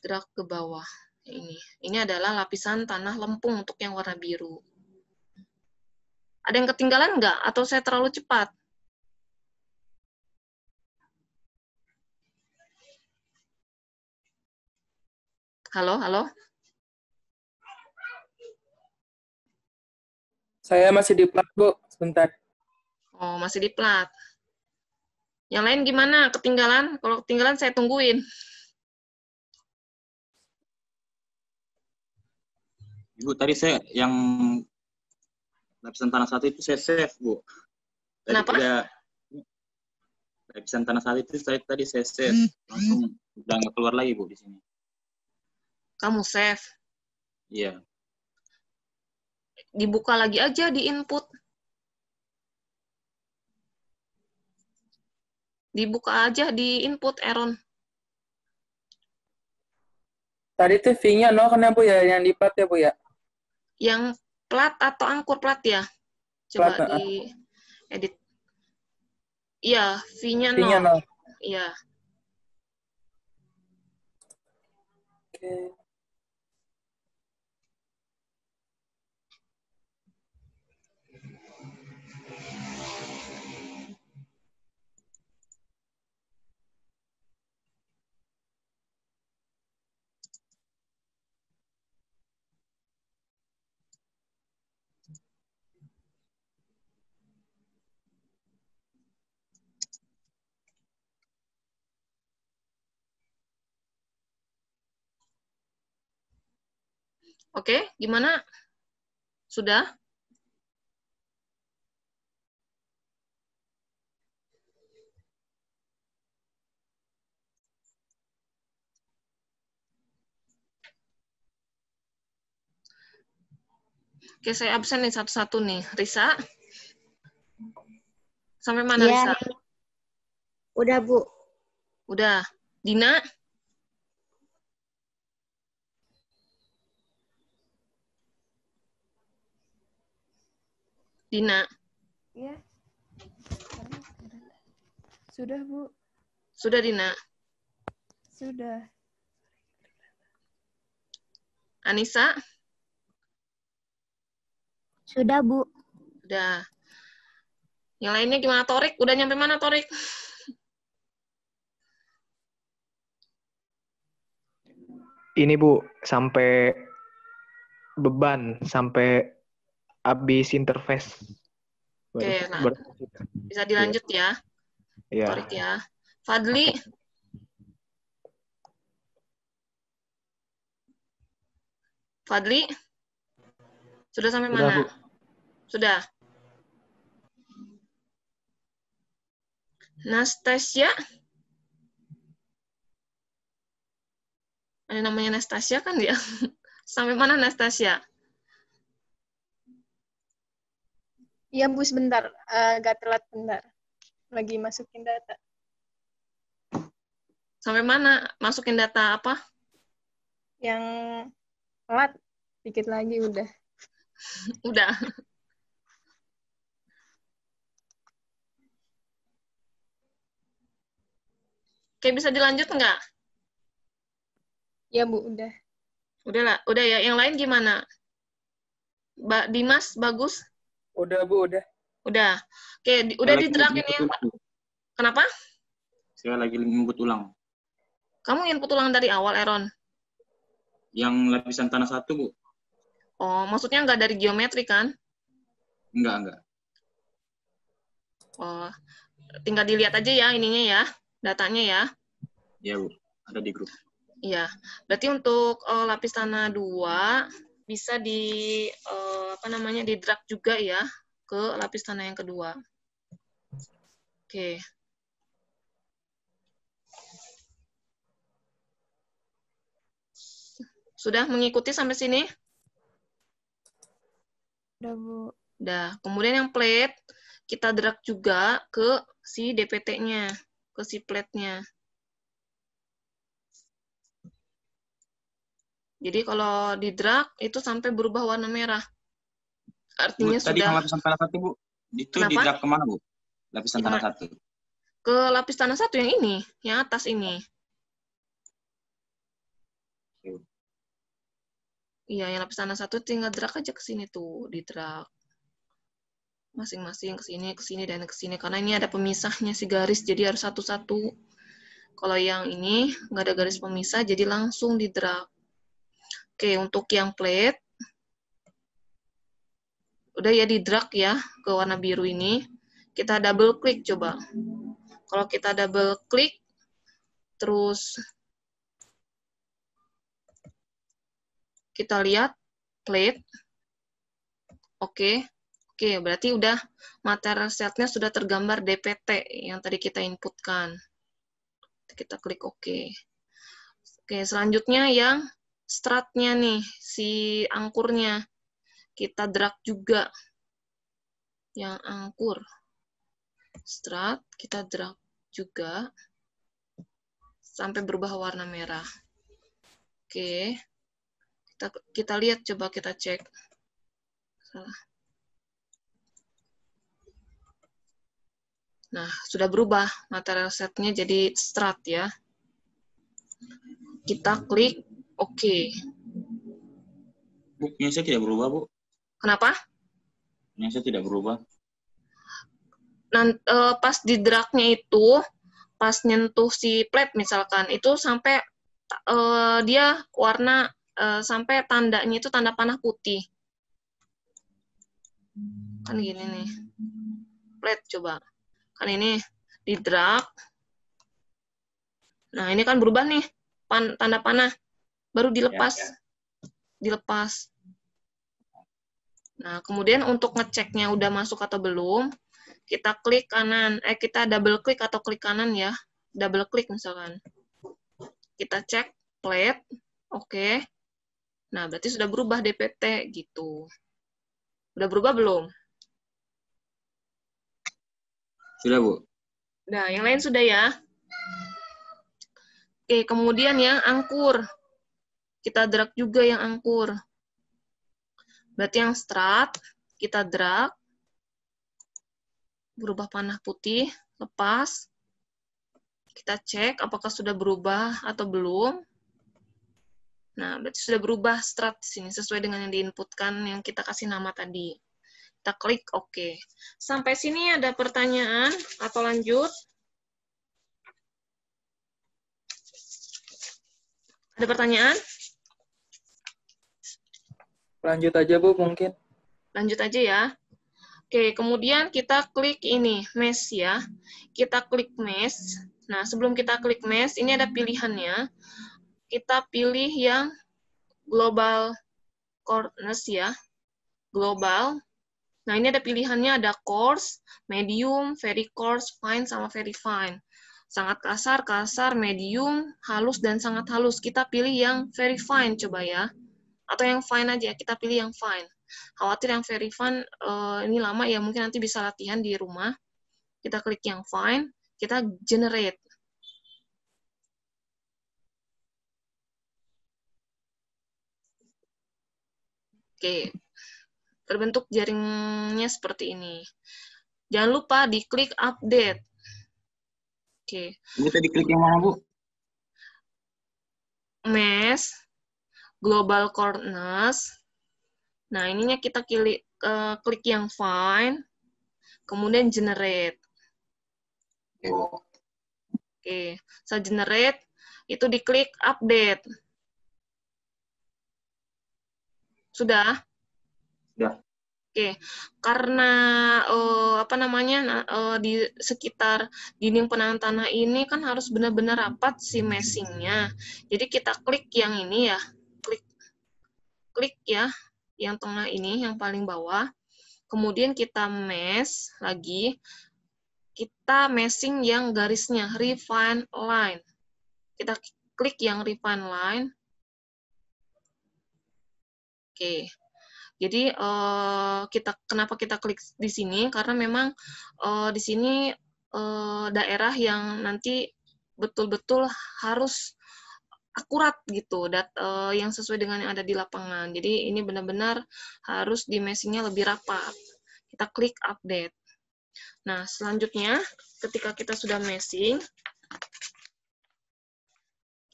Drag ke bawah. Ini. Ini adalah lapisan tanah lempung untuk yang warna biru. Ada yang ketinggalan nggak? Atau saya terlalu cepat? Halo, halo. Saya masih di plat, Bu. Sebentar. Oh, masih di plat. Yang lain gimana? Ketinggalan? Kalau ketinggalan saya tungguin. Ibu, tadi saya yang lapisan tanah satu itu saya save bu Kenapa? Tidak, lapisan tanah satu itu saya tadi saya save hmm. langsung udah nggak keluar lagi bu di sini kamu save iya dibuka lagi aja di input dibuka aja di input Aaron tadi tuh V-nya nol kan ya ya yang lipat ya bu ya yang Plat atau angkur plat ya? Coba plat, di eh, eh. edit. Iya, V-nya nol. v Iya. Oke. Oke, gimana? Sudah? Oke, saya absen nih satu-satu nih. Risa? Sampai mana, ya, Risa? Udah, Bu. Udah. Dina? Dina. Iya. Sudah, Bu. Sudah, Dina. Sudah. Anissa? Sudah, Bu. Sudah. Yang lainnya gimana Torik? Udah nyampe mana Torik? Ini Bu, sampai beban, sampai abis interface. Oke, okay, nah. Ya. Bisa dilanjut iya. ya. Iya. ya. Fadli. Fadli. Sudah sampai Sudah, mana? Bu. Sudah. Nastasia. Ada namanya Nastasia kan dia? Sampai mana Nastasia? Iya Bu sebentar, eh, agak uh, telat bentar. Lagi masukin data. Sampai mana? Masukin data apa? Yang telat, dikit lagi udah. udah. Oke, bisa dilanjut nggak? Ya Bu, udah. Udah lah, udah ya. Yang lain gimana? Ba Dimas, bagus? Udah, Bu, udah. Udah. Oke, di, udah diterapin ya. Kenapa? Saya lagi input ulang. Kamu input ulang dari awal, Eron. Yang lapisan tanah satu, Bu. Oh, maksudnya nggak dari geometri, kan? Enggak, enggak. Oh, tinggal dilihat aja ya ininya ya, datanya ya. Iya, Bu. Ada di grup. Iya. Berarti untuk oh, lapis tanah dua bisa di uh, apa namanya di drag juga ya ke lapis tanah yang kedua. Oke. Okay. Sudah mengikuti sampai sini? Sudah, Bu. Dah. Kemudian yang plate kita drag juga ke si DPT-nya, ke si plate-nya. Jadi kalau di drag itu sampai berubah warna merah. Artinya Bu, sudah. Tadi lapisan tanah satu bu, itu Kenapa? di drag kemana bu? Lapisan tanah satu. Ke lapis tanah satu yang ini, yang atas ini. Iya, yang lapis tanah satu tinggal drag aja ke sini tuh, di drag. Masing-masing ke sini, ke sini, dan ke sini. Karena ini ada pemisahnya si garis, jadi harus satu-satu. Kalau yang ini nggak ada garis pemisah, jadi langsung di drag. Oke, untuk yang plate, udah ya di drag ya ke warna biru ini. Kita double klik coba. Kalau kita double klik, terus kita lihat plate. Oke, oke berarti udah materi setnya sudah tergambar DPT yang tadi kita inputkan. Kita klik oke Oke, selanjutnya yang stratnya nih, si angkurnya. Kita drag juga yang angkur. Strat, kita drag juga sampai berubah warna merah. Oke. Kita, kita lihat, coba kita cek. Nah, sudah berubah material setnya jadi strat ya. Kita klik Oke. Okay. Bu, saya tidak berubah, Bu. Kenapa? Punya saya tidak berubah. Nanti, uh, eh, pas di dragnya itu, pas nyentuh si plat misalkan, itu sampai uh, dia warna uh, sampai tandanya itu tanda panah putih. Kan gini nih. Plat coba. Kan ini di drag. Nah, ini kan berubah nih, pan, tanda panah baru ya, dilepas ya, ya. dilepas nah kemudian untuk ngeceknya udah masuk atau belum kita klik kanan eh kita double klik atau klik kanan ya double klik misalkan kita cek plate oke okay. nah berarti sudah berubah DPT gitu Sudah berubah belum sudah bu nah yang lain sudah ya Oke, kemudian yang angkur kita drag juga yang angkur. Berarti yang strat, kita drag, berubah panah putih, lepas, kita cek apakah sudah berubah atau belum. Nah, berarti sudah berubah strat di sini sesuai dengan yang diinputkan yang kita kasih nama tadi. Kita klik OK. Sampai sini ada pertanyaan atau lanjut? Ada pertanyaan? Lanjut aja, Bu, mungkin. Lanjut aja ya. Oke, kemudian kita klik ini, mesh ya. Kita klik mesh. Nah, sebelum kita klik mesh, ini ada pilihannya. Kita pilih yang global corners ya. Global. Nah, ini ada pilihannya ada coarse, medium, very coarse, fine, sama very fine. Sangat kasar, kasar, medium, halus, dan sangat halus. Kita pilih yang very fine coba ya atau yang fine aja kita pilih yang fine khawatir yang very fun uh, eh, ini lama ya mungkin nanti bisa latihan di rumah kita klik yang fine kita generate Oke, terbentuk jaringnya seperti ini. Jangan lupa di klik update. Oke. tadi klik yang mana, Bu? mes global Corners. Nah, ininya kita klik, uh, eh, klik yang find, kemudian generate. Oke, okay. saya so, generate, itu diklik update. Sudah? Sudah. Oke, okay. karena uh, apa namanya uh, di sekitar dinding penahan tanah ini kan harus benar-benar rapat si meshingnya. Jadi kita klik yang ini ya, klik ya yang tengah ini, yang paling bawah. Kemudian kita mesh lagi. Kita meshing yang garisnya refine line. Kita klik yang refine line. Oke. Jadi eh, kita kenapa kita klik di sini? Karena memang eh, di sini eh, daerah yang nanti betul-betul harus akurat gitu dat uh, yang sesuai dengan yang ada di lapangan jadi ini benar-benar harus di lebih rapat kita klik update nah selanjutnya ketika kita sudah meshing,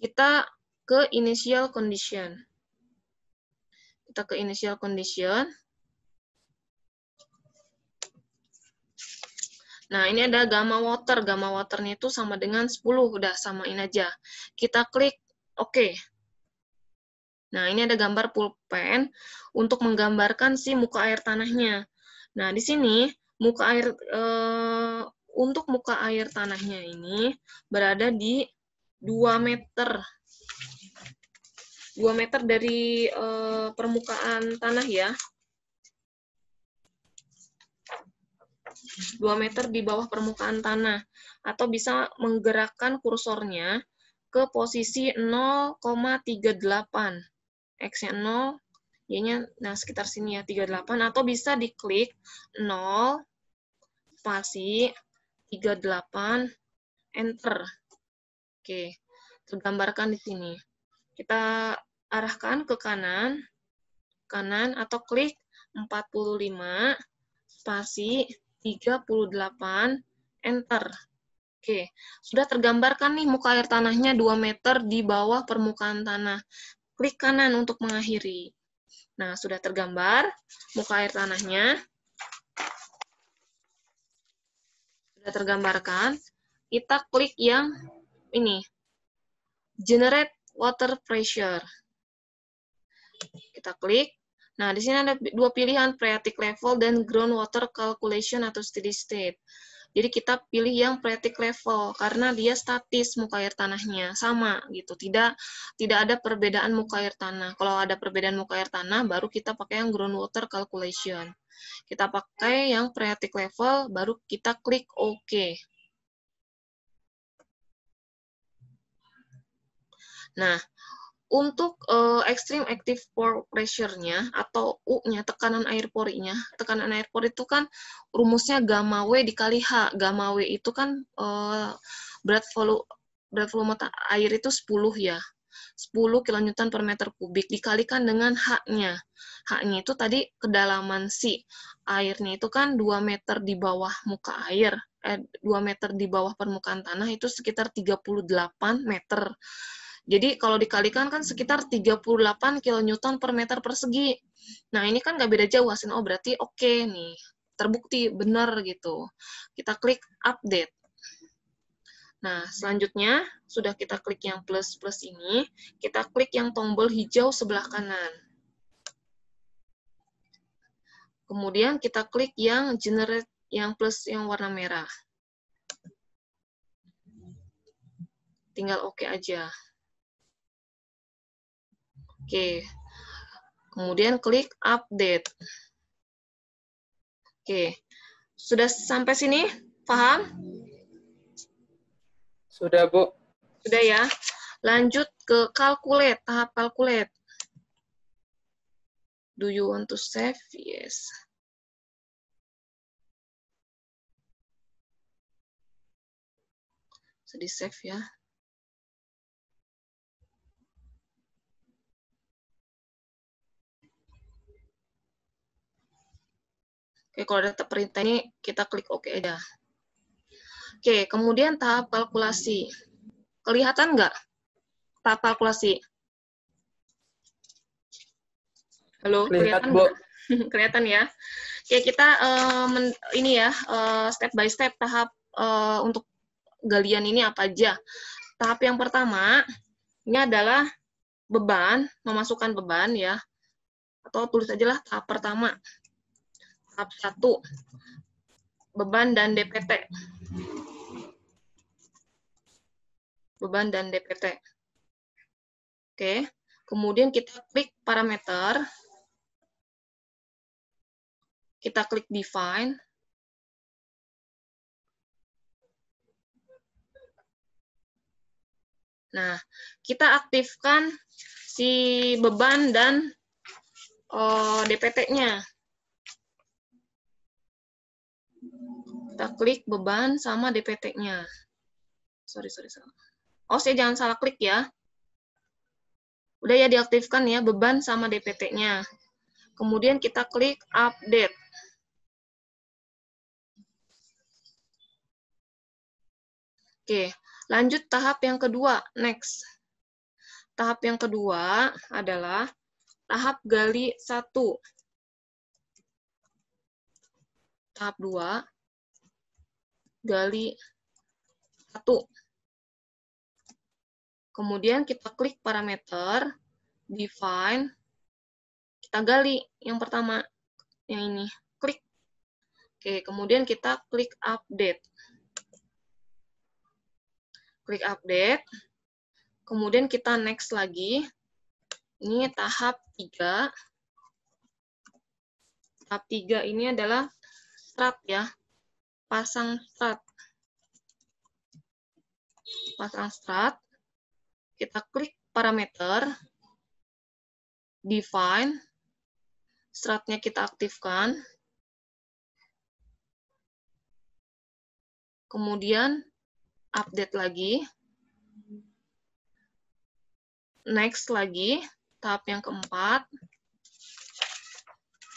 kita ke initial condition kita ke initial condition Nah, ini ada gamma water. Gamma waternya itu sama dengan 10. Udah, samain aja. Kita klik Oke. Nah, ini ada gambar pulpen untuk menggambarkan si muka air tanahnya. Nah, di sini muka air e, untuk muka air tanahnya ini berada di 2 meter. 2 meter dari e, permukaan tanah ya. 2 meter di bawah permukaan tanah atau bisa menggerakkan kursornya ke posisi 0,38. X-nya 0, Y-nya nah sekitar sini ya, 38. Atau bisa diklik 0, spasi, 38, enter. Oke, tergambarkan di sini. Kita arahkan ke kanan, kanan atau klik 45, spasi, 38, enter. Oke, sudah tergambarkan nih muka air tanahnya 2 meter di bawah permukaan tanah. Klik kanan untuk mengakhiri. Nah, sudah tergambar muka air tanahnya. Sudah tergambarkan. Kita klik yang ini. Generate water pressure. Kita klik. Nah, di sini ada dua pilihan, phreatic level dan groundwater calculation atau steady state. Jadi kita pilih yang freatic level karena dia statis muka air tanahnya sama gitu. Tidak tidak ada perbedaan muka air tanah. Kalau ada perbedaan muka air tanah baru kita pakai yang groundwater calculation. Kita pakai yang freatic level baru kita klik OK. Nah, untuk uh, extreme active pore pressure-nya atau U-nya, tekanan air porinya, tekanan air pori itu kan rumusnya gamma W dikali H. Gamma W itu kan uh, berat, volume berat volume air itu 10 ya. 10 kilonewton per meter kubik dikalikan dengan H-nya. H-nya itu tadi kedalaman si airnya itu kan 2 meter di bawah muka air. Eh, 2 meter di bawah permukaan tanah itu sekitar 38 meter. Jadi kalau dikalikan kan sekitar 38 kilonewton per meter persegi. Nah, ini kan nggak beda jauh hasilnya. Oh, berarti oke okay nih. Terbukti, benar gitu. Kita klik update. Nah, selanjutnya sudah kita klik yang plus-plus ini, kita klik yang tombol hijau sebelah kanan. Kemudian kita klik yang generate yang plus yang warna merah. Tinggal oke okay aja. Oke. Kemudian klik update. Oke. Sudah sampai sini? Paham? Sudah, Bu. Sudah ya. Lanjut ke calculate, tahap calculate. Do you want to save? Yes. Jadi save ya. Oke, kalau ada perintah ini kita klik OK aja. Oke, kemudian tahap kalkulasi. Kelihatan nggak tahap kalkulasi? Halo, kelihatan Bu. kelihatan ya. Oke, kita uh, ini ya uh, step by step tahap uh, untuk galian ini apa aja. Tahap yang pertama ini adalah beban, memasukkan beban ya. Atau tulis aja lah tahap pertama. Tahap 1. Beban dan DPT. Beban dan DPT. Oke. Kemudian kita klik parameter. Kita klik define. Nah, kita aktifkan si beban dan oh, DPT-nya. Kita klik beban sama DPT-nya. Sorry, sorry, salah. Oh, saya jangan salah klik ya. Udah ya diaktifkan ya, beban sama DPT-nya. Kemudian kita klik update. Oke, lanjut tahap yang kedua, next. Tahap yang kedua adalah tahap gali satu. Tahap 2, gali satu. Kemudian kita klik parameter, define, kita gali yang pertama, yang ini, klik. Oke, kemudian kita klik update. Klik update, kemudian kita next lagi. Ini tahap tiga, Tahap tiga ini adalah strat ya pasang strat. Pasang strat, kita klik parameter, define, stratnya kita aktifkan, kemudian update lagi, next lagi, tahap yang keempat,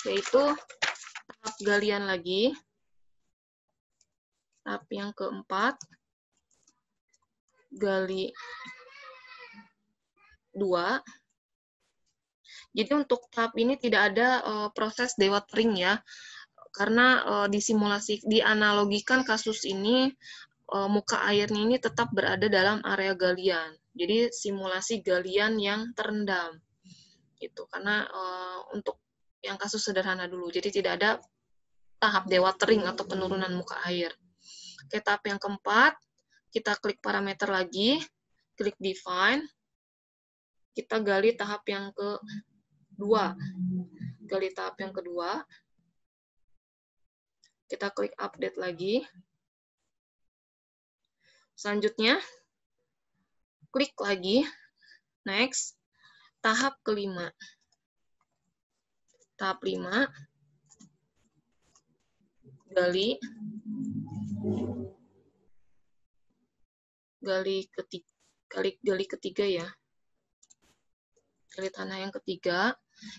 yaitu tahap galian lagi, tapi yang keempat, gali dua. Jadi untuk tahap ini tidak ada uh, proses dewatering ya, karena uh, disimulasi, dianalogikan kasus ini, uh, muka airnya ini tetap berada dalam area galian. Jadi simulasi galian yang terendam. Gitu, karena uh, untuk yang kasus sederhana dulu, jadi tidak ada tahap dewatering atau penurunan muka air ke tahap yang keempat, kita klik parameter lagi, klik define, kita gali tahap yang kedua. Gali tahap yang kedua, kita klik update lagi. Selanjutnya, klik lagi, next, tahap kelima. Tahap lima, gali, gali ketiga, gali, gali ketiga ya. Gali tanah yang ketiga.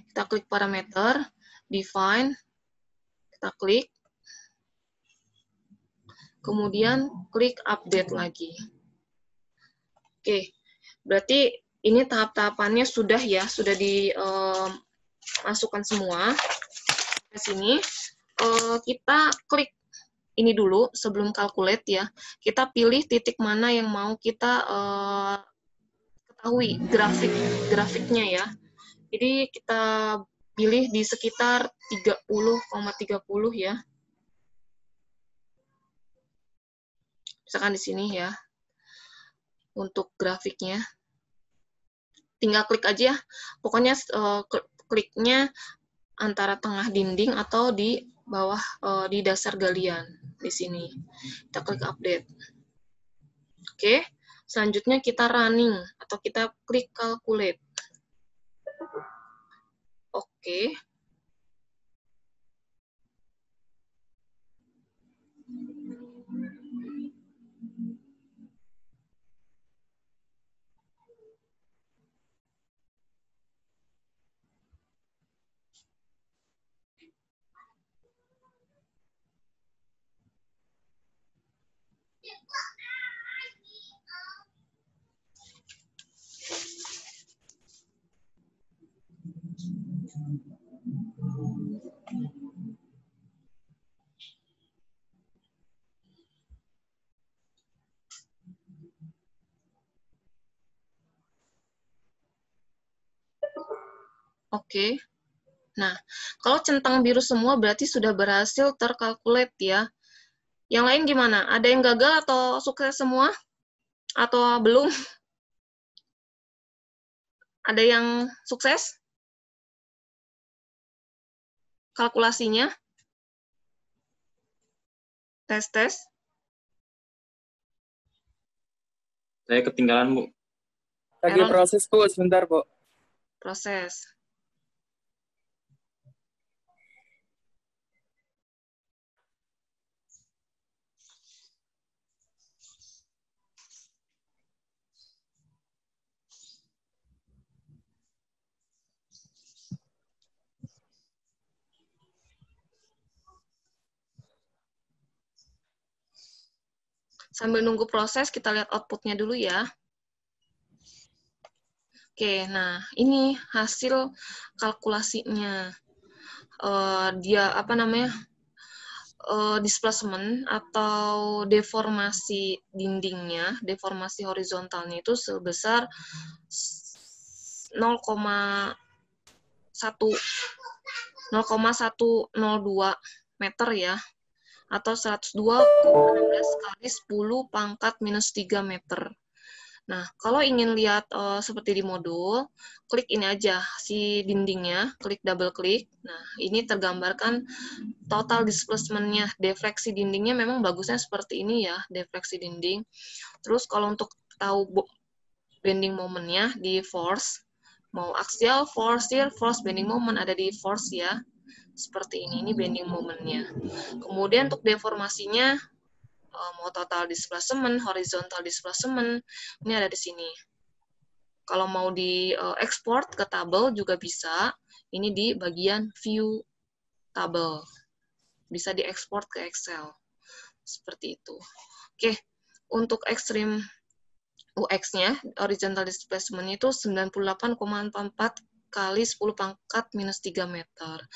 Kita klik parameter, define, kita klik. Kemudian klik update lagi. Oke, berarti ini tahap-tahapannya sudah ya, sudah dimasukkan eh, semua. Ke sini, eh, kita klik ini dulu sebelum kalkulat ya. Kita pilih titik mana yang mau kita uh, ketahui grafik grafiknya ya. Jadi kita pilih di sekitar 30,30 30 ya. Misalkan di sini ya. Untuk grafiknya. Tinggal klik aja ya. Pokoknya uh, kliknya antara tengah dinding atau di bawah uh, di dasar galian di sini. Kita klik update. Oke, okay. selanjutnya kita running atau kita klik calculate. Oke, Oke. Okay. Nah, kalau centang biru semua berarti sudah berhasil terkalkulat ya. Yang lain gimana? Ada yang gagal atau sukses semua? Atau belum? Ada yang sukses? Kalkulasinya? Tes-tes? Saya ketinggalan, Bu. Lagi proses, Bu. Sebentar, Bu. Proses. Sambil nunggu proses, kita lihat outputnya dulu ya. Oke, nah ini hasil kalkulasinya. Uh, dia apa namanya? Uh, displacement atau deformasi dindingnya, deformasi horizontalnya itu sebesar 0,1 0,102 meter ya atau 102,16 kali 10 pangkat minus 3 meter. Nah, kalau ingin lihat uh, seperti di modul, klik ini aja si dindingnya, klik double klik. Nah, ini tergambarkan total displacementnya, defleksi dindingnya memang bagusnya seperti ini ya, defleksi dinding. Terus kalau untuk tahu bending momennya di force, mau axial force, shear force, bending moment ada di force ya seperti ini ini bending momennya. kemudian untuk deformasinya eh, mau total displacement horizontal displacement ini ada di sini kalau mau di ekspor eh, ke tabel juga bisa ini di bagian view tabel bisa diekspor ke Excel seperti itu oke untuk ekstrim UX-nya, horizontal displacement itu 98,44 kali 10 pangkat minus 3 meter.